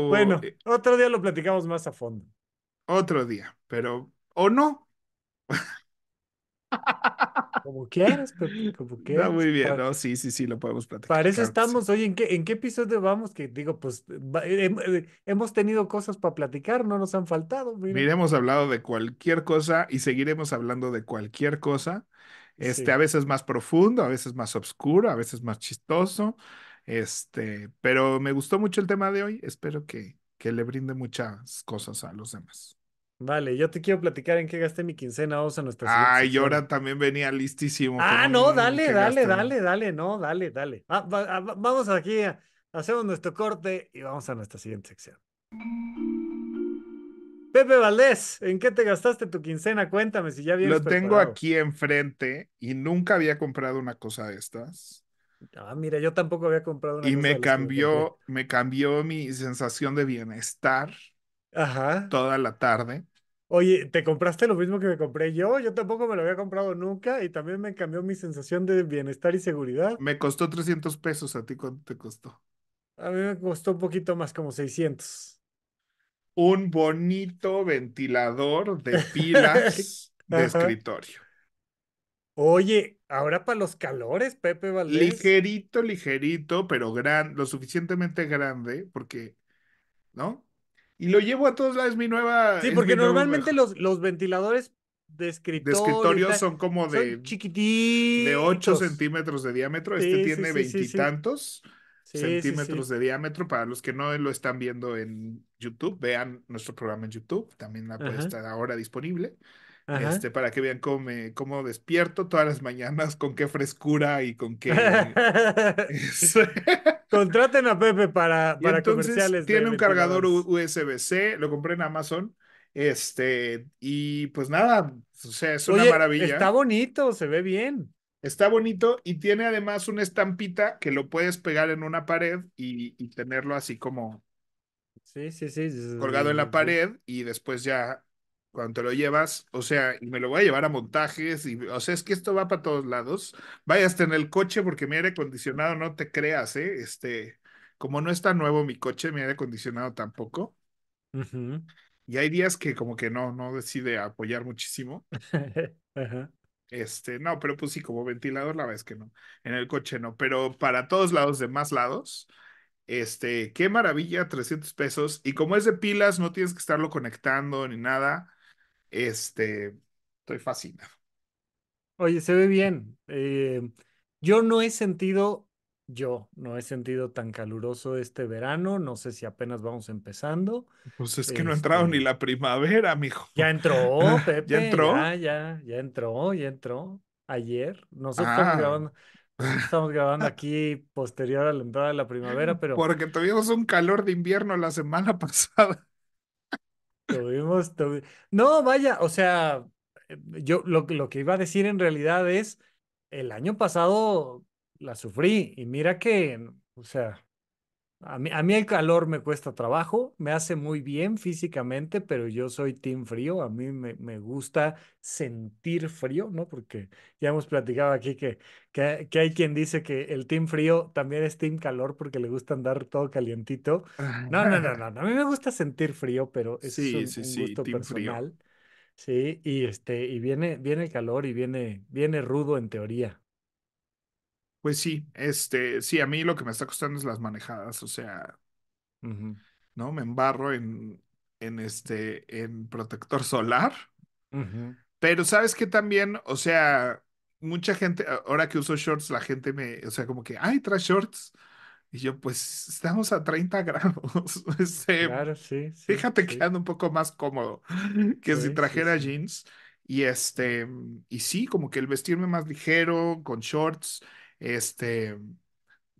bueno, eh, otro día lo platicamos más a fondo. Otro día, pero o no. Como quieras, como quieras. No, muy bien, no, sí, sí, sí, lo podemos platicar. Para eso estamos oye, ¿en qué, ¿en qué episodio vamos? Que digo, pues eh, eh, hemos tenido cosas para platicar, no nos han faltado. Miremos hablado de cualquier cosa y seguiremos hablando de cualquier cosa. Este, a veces más profundo, a veces más oscuro, a veces más chistoso. Este, pero me gustó mucho el tema de hoy. Espero que, que le brinde muchas cosas a los demás. Vale, yo te quiero platicar en qué gasté mi quincena, vamos a nuestra Ay, y ahora también venía listísimo. Ah, no, dale, dale, dale, dale, no, dale, dale. Ah, vamos aquí, ah, hacemos nuestro corte y vamos a nuestra siguiente sección. Pepe Valdés, ¿en qué te gastaste tu quincena? Cuéntame si ya vienes Lo tengo aquí enfrente y nunca había comprado una cosa de estas. Ah, mira, yo tampoco había comprado una. Y me cambió, me cambió mi sensación de bienestar Ajá. toda la tarde. Oye, ¿te compraste lo mismo que me compré yo? Yo tampoco me lo había comprado nunca y también me cambió mi sensación de bienestar y seguridad. Me costó 300 pesos, ¿a ti cuánto te costó? A mí me costó un poquito más, como 600. Un bonito ventilador de pilas de escritorio. Oye, ahora para los calores, Pepe Valdés. Ligerito, ligerito, pero gran, lo suficientemente grande, porque, ¿no? y lo llevo a todos lados, mi nueva. Sí, porque normalmente los, los ventiladores de escritorio. son como de. chiquitín De 8 centímetros de diámetro. este tiene veintitantos centímetros de diámetro. Para los que no lo están viendo en YouTube, vean nuestro programa en YouTube. También la puede estar ahora disponible este, para que vean cómo, cómo despierto todas las mañanas, con qué frescura y con qué... Contraten a Pepe para, para comerciales. Tiene un cargador USB-C, lo compré en Amazon. Este, y pues nada, o sea, es una maravilla. Está bonito, se ve bien. Está bonito y tiene además una estampita que lo puedes pegar en una pared y, y tenerlo así como, Sí, sí, sí. Colgado en la pared y después ya cuando te lo llevas, o sea, y me lo voy a llevar a montajes, y, o sea, es que esto va para todos lados. vayas hasta en el coche, porque mi aire acondicionado no te creas, ¿eh? Este, como no está nuevo mi coche, mi aire acondicionado tampoco. Y hay días que como que no, no decide apoyar muchísimo. Este, no, pero pues sí, como ventilador, la vez que no. En el coche no, pero para todos lados, de más lados. Este, qué maravilla, 300 pesos. Y como es de pilas, no tienes que estarlo conectando ni nada este, estoy fascinado. Oye, se ve bien. Eh, yo no he sentido, yo no he sentido tan caluroso este verano. No sé si apenas vamos empezando. Pues es que no ha entrado ni este la primavera, mijo. Ya entró, Pepe. ya entró. Ya, ya, entró, ya entró. Ayer. Ah. Nosotros estamos grabando. aquí posterior a la entrada de la primavera, pero. Porque tuvimos un calor de invierno la semana pasada. Tuvimos, No, vaya, o sea, eh, yo lo, lo que iba a decir en realidad es, el año pasado la sufrí y mira que, o sea, a mí, el calor me cuesta trabajo, me hace muy bien físicamente, pero yo soy team frío, a mí me, gusta sentir frío, ¿no? Porque ya hemos platicado aquí que, que, hay quien dice que el team frío también es team calor porque le gusta andar todo calientito. Ah. No, no, no, no, a mí me gusta sentir frío, pero es sí, un, sí, gusto sí, personal. Sí, y este, y viene, viene el calor y viene, viene rudo en teoría. Pues sí, este, sí, a mí lo que me está costando es las manejadas, o sea, ¿no? Me embarro en, en este, en protector solar. Pero sabes que también, o sea, mucha gente, ahora que uso shorts, la gente me, o sea, como que, ay, trae shorts. Y yo, pues, estamos a 30 grados. este, claro, sí. fíjate quedando que ando un poco más cómodo que si trajera jeans. Y este, y sí, como que el vestirme más ligero, con shorts. Este,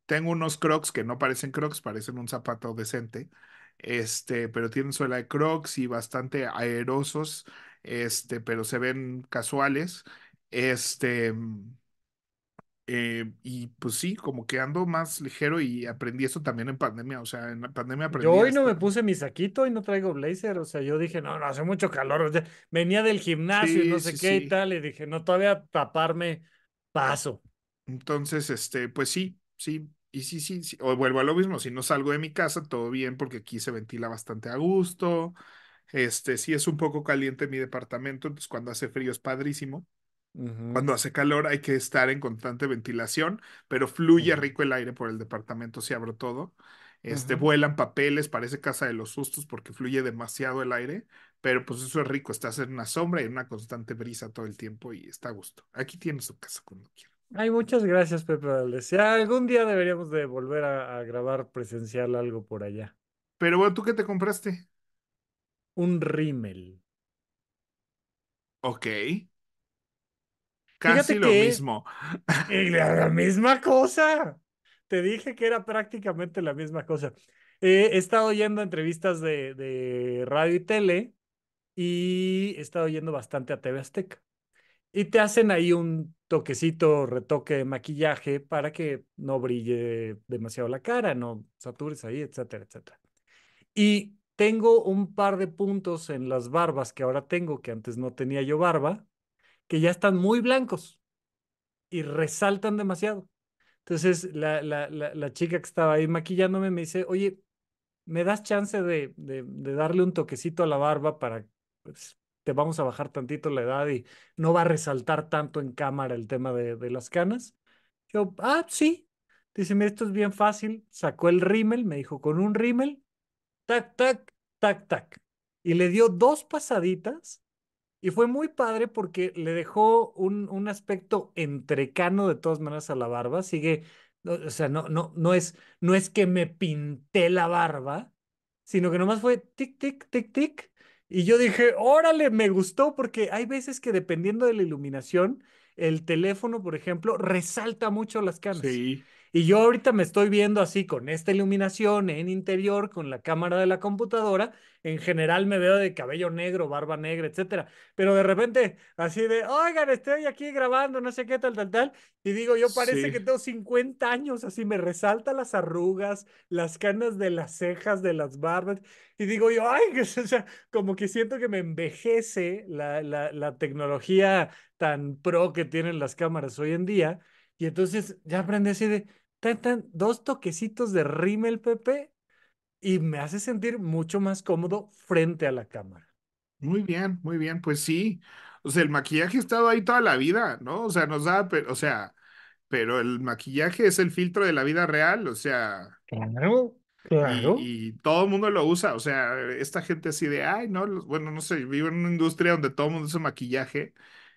tengo unos crocs que no parecen crocs, parecen un zapato decente, este, pero tienen suela de crocs y bastante aerosos, este, pero se ven casuales. Este, mm, eh, y pues sí, como que ando más ligero y aprendí eso también en pandemia. O sea, en la pandemia aprendí. Yo hoy no me puse mi saquito y no traigo blazer. O sea, yo dije, no, no, hace mucho calor. venía del gimnasio y no sé qué y tal. Y dije, no, todavía taparme paso. Entonces, este, pues sí, sí, y sí, sí, o vuelvo a lo mismo, si no salgo de mi casa, todo bien, porque aquí se ventila bastante a gusto, este, sí es un poco caliente mi departamento, entonces cuando hace frío es padrísimo, cuando hace calor hay que estar en constante ventilación, pero fluye rico el aire por el departamento si abro todo, este, vuelan papeles, parece casa de los sustos porque fluye demasiado el aire, pero pues eso es rico, estás en una sombra y en una constante brisa todo el tiempo y está a gusto. Aquí tienes tu casa cuando quieras. Ay, muchas gracias, Pepe Valdez. algún día deberíamos de volver a, grabar presencial algo por allá. Pero bueno, ¿tú qué te compraste? Un rímel. Ok. Casi lo mismo. Y la, misma cosa. Te dije que era prácticamente la misma cosa. he estado oyendo entrevistas de, de radio y tele y he estado oyendo bastante a TV Azteca. Y te hacen ahí un toquecito, retoque de maquillaje para que no brille demasiado la cara, no satures ahí, etcétera, etcétera. Y tengo un par de puntos en las barbas que ahora tengo, que antes no tenía yo barba, que ya están muy blancos y resaltan demasiado. Entonces, la, la, chica que estaba ahí maquillándome me dice, oye, ¿me das chance de, de, darle un toquecito a la barba para pues, te vamos a bajar tantito la edad y no va a resaltar tanto en cámara el tema de, las canas. Yo, ah, sí. Dice, mira, esto es bien fácil. Sacó el rímel, me dijo, con un rímel, tac, tac, tac, tac. Y le dio dos pasaditas y fue muy padre porque le dejó un, un aspecto entrecano de todas maneras a la barba. Sigue, o sea, no, no, no, es, no es que me pinté la barba, sino que nomás fue tic, tic, tic, tic y yo dije, órale, me gustó porque hay veces que dependiendo de la iluminación, el teléfono, por ejemplo, resalta mucho las canas. Sí. Y yo ahorita me estoy viendo así con esta iluminación en interior, con la cámara de la computadora. En general me veo de cabello negro, barba negra, etcétera. Pero de repente, así de, oigan, estoy aquí grabando, no sé qué, tal, tal, tal. Y digo, yo parece que tengo 50 años, así me resalta las arrugas, las canas de las cejas, de las barbas. Y digo yo, ay, sea, como que siento que me envejece la, la, la tecnología tan pro que tienen las cámaras hoy en día. Y entonces ya aprendí así de, dos toquecitos de rímel, PP, y me hace sentir mucho más cómodo frente a la cámara. Muy bien, muy bien, pues sí. O sea, el maquillaje ha estado ahí toda la vida, ¿no? O sea, nos da, pero, o sea, pero el maquillaje es el filtro de la vida real, o sea. Claro, claro. Y, todo el mundo lo usa, o sea, esta gente así de, ay, no, bueno, no sé, vivo en una industria donde todo el mundo usa maquillaje.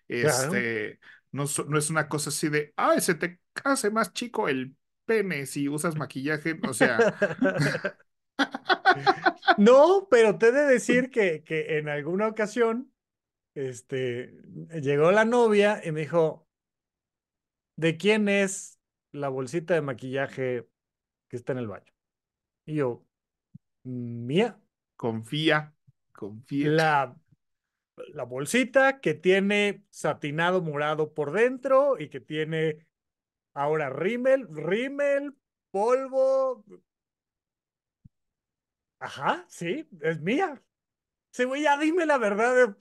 Este, no, no es una cosa así de, ay, se te hace más chico el pene si usas maquillaje, o sea. no, pero te he de decir que, que en alguna ocasión este, llegó la novia y me dijo, ¿de quién es la bolsita de maquillaje que está en el baño? Y yo, mía. Confía, confía. La, la bolsita que tiene satinado morado por dentro y que tiene Ahora, rímel, rímel, polvo. Ajá, sí, es mía. Sí, güey, ya dime la verdad.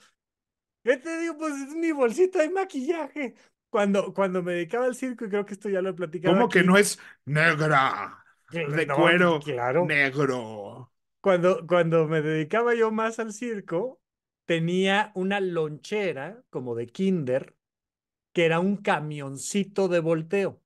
¿Qué te digo, pues es mi bolsita de maquillaje. Cuando, cuando me dedicaba al circo, y creo que esto ya lo he platicado. ¿Cómo que no es negra? De cuero claro. negro. Cuando, cuando me dedicaba yo más al circo, tenía una lonchera como de kinder, que era un camioncito de volteo.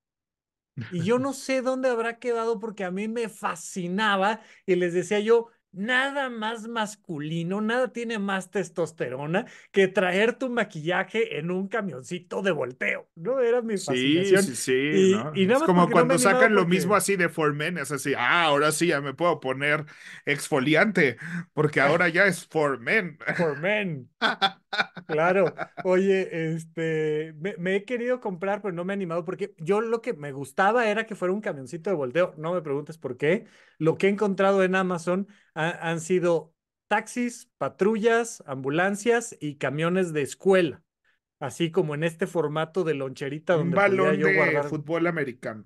Y yo no sé dónde habrá quedado porque a mí me fascinaba y les decía yo, Nada más masculino, nada tiene más testosterona que traer tu maquillaje en un camioncito de volteo, ¿no? Era mi fascinación. Sí, sí, sí. es como cuando sacan lo mismo así de men, es así, ah, ahora sí ya me puedo poner exfoliante, porque ahora ya es for men for men Claro. Oye, este, me, me, he querido comprar, pero no me he animado porque yo lo que me gustaba era que fuera un camioncito de volteo. No me preguntes por qué lo que he encontrado en Amazon han sido taxis, patrullas, ambulancias y camiones de escuela, así como en este formato de loncherita donde Un balón yo de fútbol americano.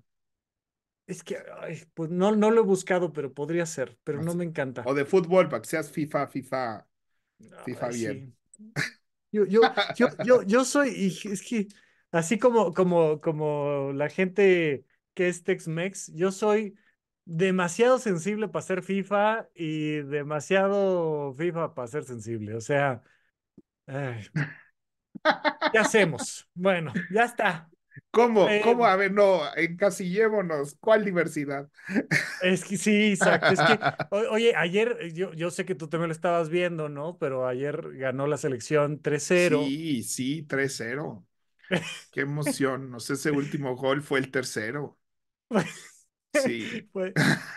Es que pues no, no lo he buscado, pero podría ser, pero no, me encanta. O de fútbol, para que seas FIFA, FIFA, FIFA bien. Yo, yo, yo, soy, es que así como, como, como la gente que es Tex-Mex, yo soy demasiado sensible para ser FIFA y demasiado FIFA para ser sensible. O sea, ¿qué hacemos? Bueno, ya está. ¿Cómo? ¿Cómo? Em. A ver, no, encasillémonos. Eh, ¿Cuál diversidad? Es que sí, exacto. Es que, oye, ayer, eh, yo, yo sé que tú también lo estabas viendo, ¿no? Pero ayer ganó la selección 3-0. Sí, sí, 3-0. Qué emoción. No sé, ese último gol fue el tercero. Sí. fue,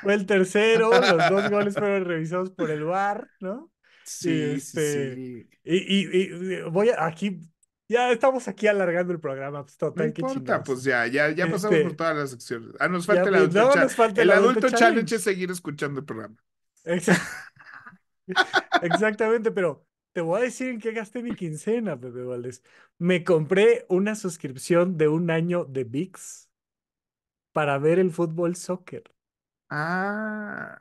el tercero, los dos goles fueron revisados por el VAR, ¿no? Sí, sí, este, Y, y, voy aquí, ya estamos aquí alargando el programa, pues total, no importa, pues ya, ya, ya pasamos por este, todas las secciones. Ah, nos falta el pues, adulto, challenge. el, adulto, challenge. es seguir escuchando el programa. Exactamente, pero te voy a decir en qué gasté mi quincena, Pepe Valdés. Me compré una suscripción de un año de VIX para ver el fútbol soccer. Ah.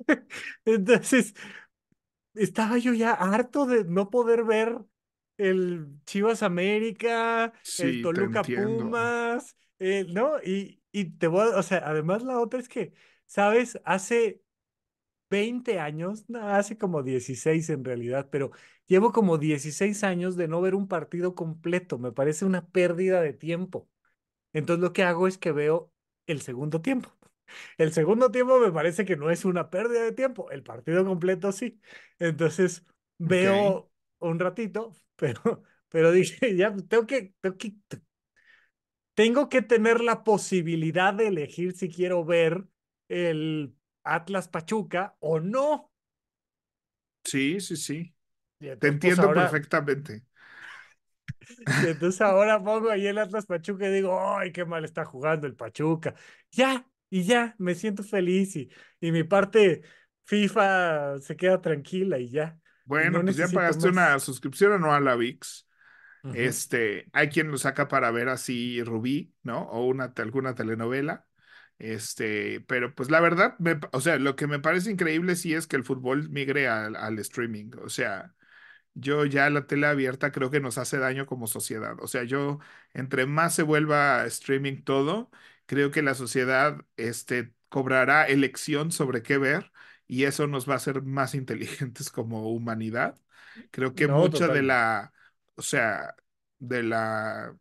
Entonces, estaba yo ya harto de no poder ver el Chivas América, el Toluca Pumas, eh, ¿no? Y, y te voy a, o sea, además la otra es que, ¿sabes? Hace 20 años, hace como 16 en realidad, pero llevo como 16 años de no ver un partido completo, me parece una pérdida de tiempo. Entonces lo que hago es que veo el segundo tiempo. El segundo tiempo me parece que no es una pérdida de tiempo, el partido completo sí. Entonces veo un ratito, pero, pero dije, ya pues, tengo que, tengo que, tengo que tener la posibilidad de elegir si quiero ver el Atlas Pachuca o no. Sí, sí, sí. Te pues, entiendo perfectamente entonces ahora pongo ahí el Atlas Pachuca y digo, ¡ay, qué mal está jugando el Pachuca! Ya, y ya, me siento feliz y, mi parte FIFA se queda tranquila y ya. Bueno, pues ya pagaste una suscripción anual a VIX. Este, hay quien lo saca para ver así Rubí, ¿no? O una, alguna telenovela. Este, pero pues la verdad, o sea, lo que me parece increíble sí es que el fútbol migre al, al streaming. O sea, yo ya la tela abierta creo que nos hace daño como sociedad. O sea, yo, entre más se vuelva streaming todo, creo que la sociedad este, cobrará elección sobre qué ver y eso nos va a hacer más inteligentes como humanidad. Creo que mucha de la, o sea, de la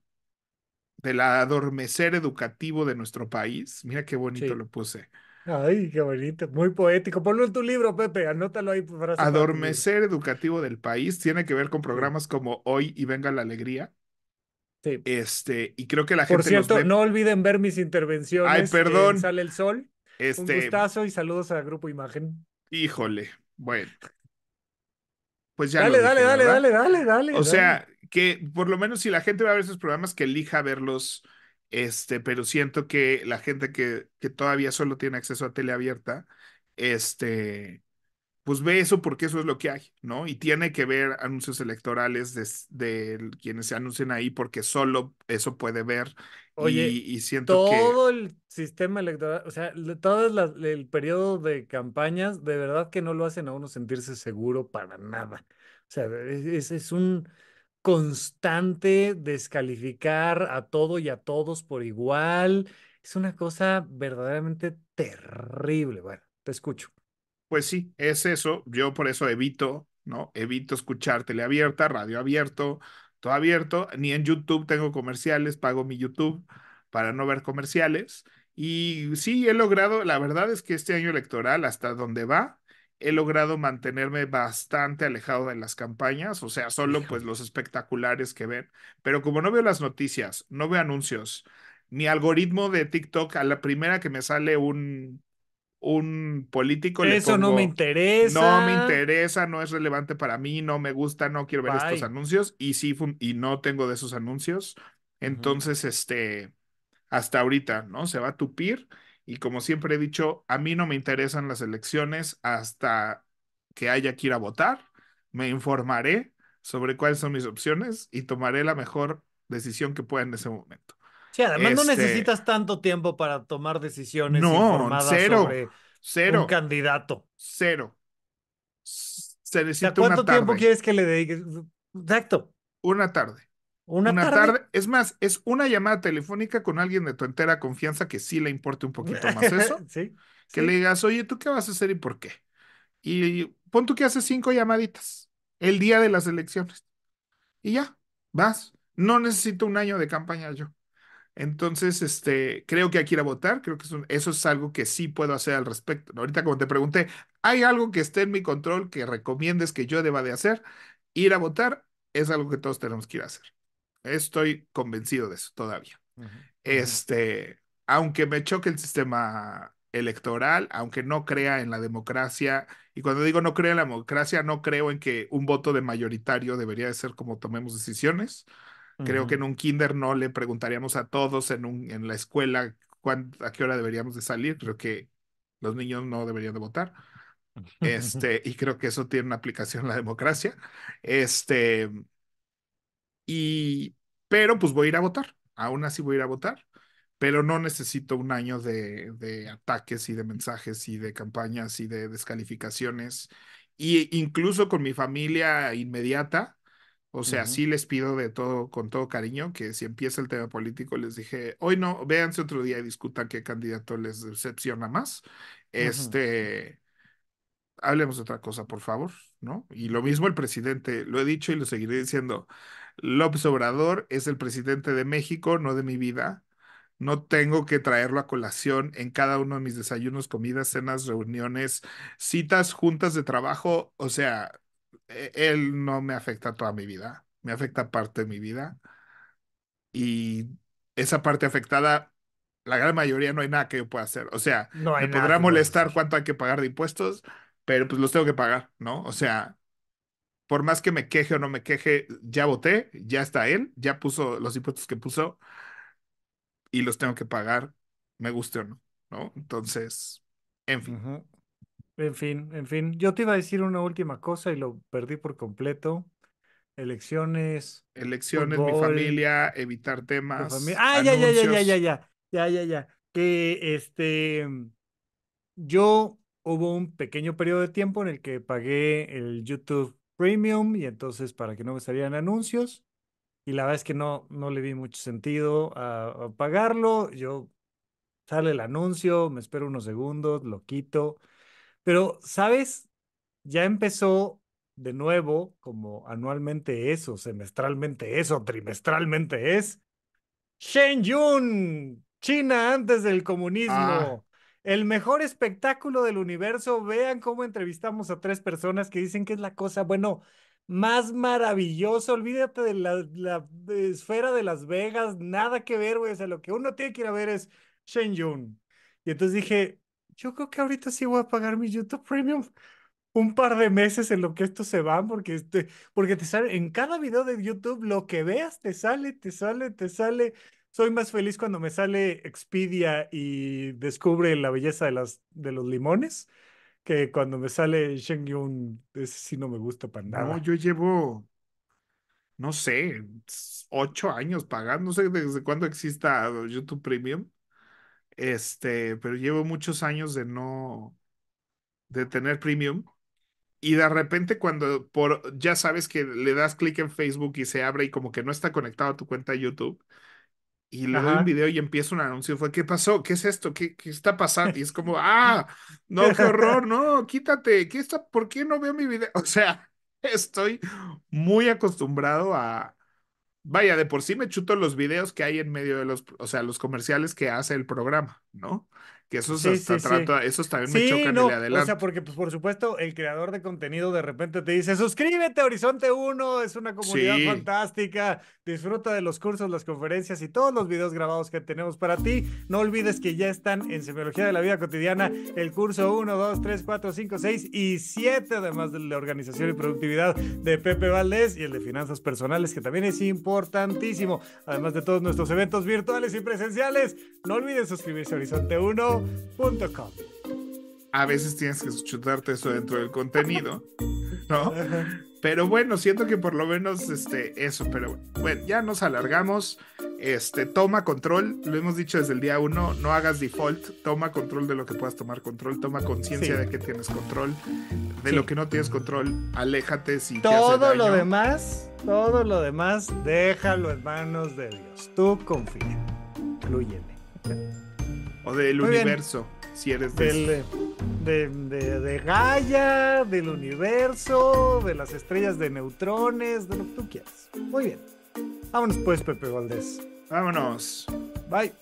del adormecer educativo de nuestro país, mira qué bonito lo puse, Ay, qué bonito, muy poético. Ponlo en tu libro, Pepe, anótalo ahí. Adormecer educativo del país tiene que ver con programas como Hoy y Venga la Alegría. Sí. Este, y creo que la gente. Por cierto, no olviden ver mis intervenciones. Ay, perdón. Sale el Sol. Un este, gustazo y saludos a Grupo Imagen. Híjole, bueno. Pues ya. Dale, dale, dale, dale, dale, dale. O sea, que por lo menos si la gente va a ver esos programas, que elija verlos este, pero siento que la gente que, todavía solo tiene acceso a teleabierta abierta, este, pues ve eso porque eso es lo que hay, ¿no? Y tiene que ver anuncios electorales de, quienes se anuncian ahí porque solo eso puede ver. Oye, y, siento que... Todo el sistema electoral, o sea, todo el periodo de campañas, de verdad que no lo hacen a uno sentirse seguro para nada. O sea, es, es un constante descalificar a todo y a todos por igual. Es una cosa verdaderamente terrible. Bueno, te escucho. Pues sí, es eso. Yo por eso evito, ¿no? Evito escuchar teleabierta, radio abierto, todo abierto. Ni en YouTube tengo comerciales, pago mi YouTube para no ver comerciales. Y sí, he logrado, la verdad es que este año electoral, hasta dónde va, he logrado mantenerme bastante alejado de las campañas, o sea, solo pues los espectaculares que ven, pero como no veo las noticias, no veo anuncios, mi algoritmo de TikTok a la primera que me sale un un político Eso no me interesa. No me interesa, no es relevante para mí, no me gusta, no quiero ver estos anuncios y sí y no tengo de esos anuncios. Entonces, este hasta ahorita, ¿no? Se va a tupir y como siempre he dicho, a mí no me interesan las elecciones hasta que haya que ir a votar. Me informaré sobre cuáles son mis opciones y tomaré la mejor decisión que pueda en ese momento. Sí, además no este necesitas tanto tiempo para tomar decisiones no, informadas cero, sobre cero, un candidato. Cero. cuánto tiempo quieres que le dediques? Exacto. Una tarde. Una, tarde? Es más, es una llamada telefónica con alguien de tu entera confianza que sí le importe un poquito más eso. Que le digas, oye, ¿tú qué vas a hacer y por qué? Y pon tú que haces cinco llamaditas el día de las elecciones. Y ya, vas. No necesito un año de campaña yo. Entonces, este, creo que hay que ir a votar, creo que eso, eso es algo que sí puedo hacer al respecto. Ahorita como te pregunté, ¿hay algo que esté en mi control que recomiendes que yo deba de hacer? Ir a votar es algo que todos tenemos que ir a hacer. Estoy convencido de eso todavía. Este, aunque me choque el sistema electoral, aunque no crea en la democracia, y cuando digo no crea en la democracia, no creo en que un voto de mayoritario debería de ser como tomemos decisiones. Creo que en un kinder no le preguntaríamos a todos en, un, en la escuela a qué hora deberíamos de salir. Creo que los niños no deberían de votar. Este, y creo que eso tiene una aplicación en la democracia. Este, y, pero pues voy a ir a votar, aún así voy a ir a votar, pero no necesito un año de, ataques y de mensajes y de campañas y de descalificaciones. Y incluso con mi familia inmediata, o sea, sí les pido de todo, con todo cariño, que si empieza el tema político, les dije, hoy no, véanse otro día y discutan qué candidato les decepciona más. Este, hablemos de otra cosa, por favor, ¿no? Y lo mismo el presidente, lo he dicho y lo seguiré diciendo. López Obrador es el presidente de México, no de mi vida. No tengo que traerlo a colación en cada uno de mis desayunos, comidas, cenas, reuniones, citas, juntas de trabajo. O sea, e-, él no me afecta toda mi vida, me afecta parte de mi vida. Y esa parte afectada, la gran mayoría no hay nada que yo pueda hacer. O sea, no me podrá molestar cuánto hay que pagar de impuestos, pero pues los tengo que pagar, ¿no? O sea, por más que me queje o no me queje, ya voté, ya está él, ya puso los impuestos que puso y los tengo que pagar, me guste o no, ¿no? Entonces, en fin. En fin, en fin. Yo te iba a decir una última cosa y lo perdí por completo. Elecciones. Elecciones, mi familia, evitar temas. ah, ya, ya, ya, ya, ya, ya, ya, ya, ya. Que este, yo hubo un pequeño periodo de tiempo en el que pagué el YouTube Premium y entonces para que no me salieran anuncios. Y la verdad es que no, no le vi mucho sentido a, pagarlo. Yo sale el anuncio, me espero unos segundos, lo quito. Pero, ¿sabes? Ya empezó de nuevo, como anualmente es, o semestralmente es, o trimestralmente es, Shen Yun, China antes del ah. comunismo. El mejor espectáculo del universo. Vean cómo entrevistamos a tres personas que dicen que es la cosa, bueno, más maravillosa. Olvídate de la, esfera de Las Vegas, nada que ver, güey. O sea, lo que uno tiene que ir a ver es Shen Yun. Y entonces dije, yo creo que ahorita sí voy a pagar mi YouTube Premium un par de meses en lo que esto se va, porque, este, porque te sale en cada video de YouTube lo que veas, te sale, te sale, te sale soy más feliz cuando me sale Expedia y descubre la belleza de, las, de los limones que cuando me sale Shengyun Ese sí no me gusta para nada. No, yo llevo, no sé, ocho años pagando, no sé desde cuándo exista YouTube Premium. Este, pero llevo muchos años de no, de tener Premium. Y de repente cuando por, ya sabes que le das clic en Facebook y se abre y como que no está conectado a tu cuenta de YouTube, y le doy un video y empieza un anuncio. Fue, ¿qué pasó? ¿Qué es esto? ¿Qué, está pasando? Y es como, ah, no, qué horror, no, quítate, ¿qué está? ¿por qué no veo mi video? O sea, estoy muy acostumbrado a. Vaya, de por sí me chuto los videos que hay en medio de los, o sea, los comerciales que hace el programa, ¿no? que eso esos también me chocan no, adelante O sea, porque pues, por supuesto el creador de contenido de repente te dice, suscríbete Horizonte 1, es una comunidad fantástica, disfruta de los cursos, las conferencias y todos los videos grabados que tenemos para ti. No olvides que ya están en Semiología de la Vida Cotidiana el curso 1, 2, 3, 4, 5, 6 y 7, además de la organización y productividad de Pepe Valdés y el de finanzas personales, que también es importantísimo, además de todos nuestros eventos virtuales y presenciales. No olvides suscribirse Horizonte 1 a veces tienes que chutarte eso dentro del contenido, ¿no? Pero bueno, siento que por lo menos este, eso, pero bueno, ya nos alargamos. Este, toma control, lo hemos dicho desde el día 1, no hagas default, toma control de lo que puedas tomar control, toma conciencia de que tienes control, de lo que no tienes control, aléjate si todo te hace lo demás, todo lo demás, déjalo en manos de Dios. Tú confía, fluyele. O del universo, si eres del, eh, de, de, de, Gaia, del universo, de las estrellas de neutrones, de lo que tú quieras. Muy bien. Vámonos pues, Pepe Valdés. Vámonos. Bye.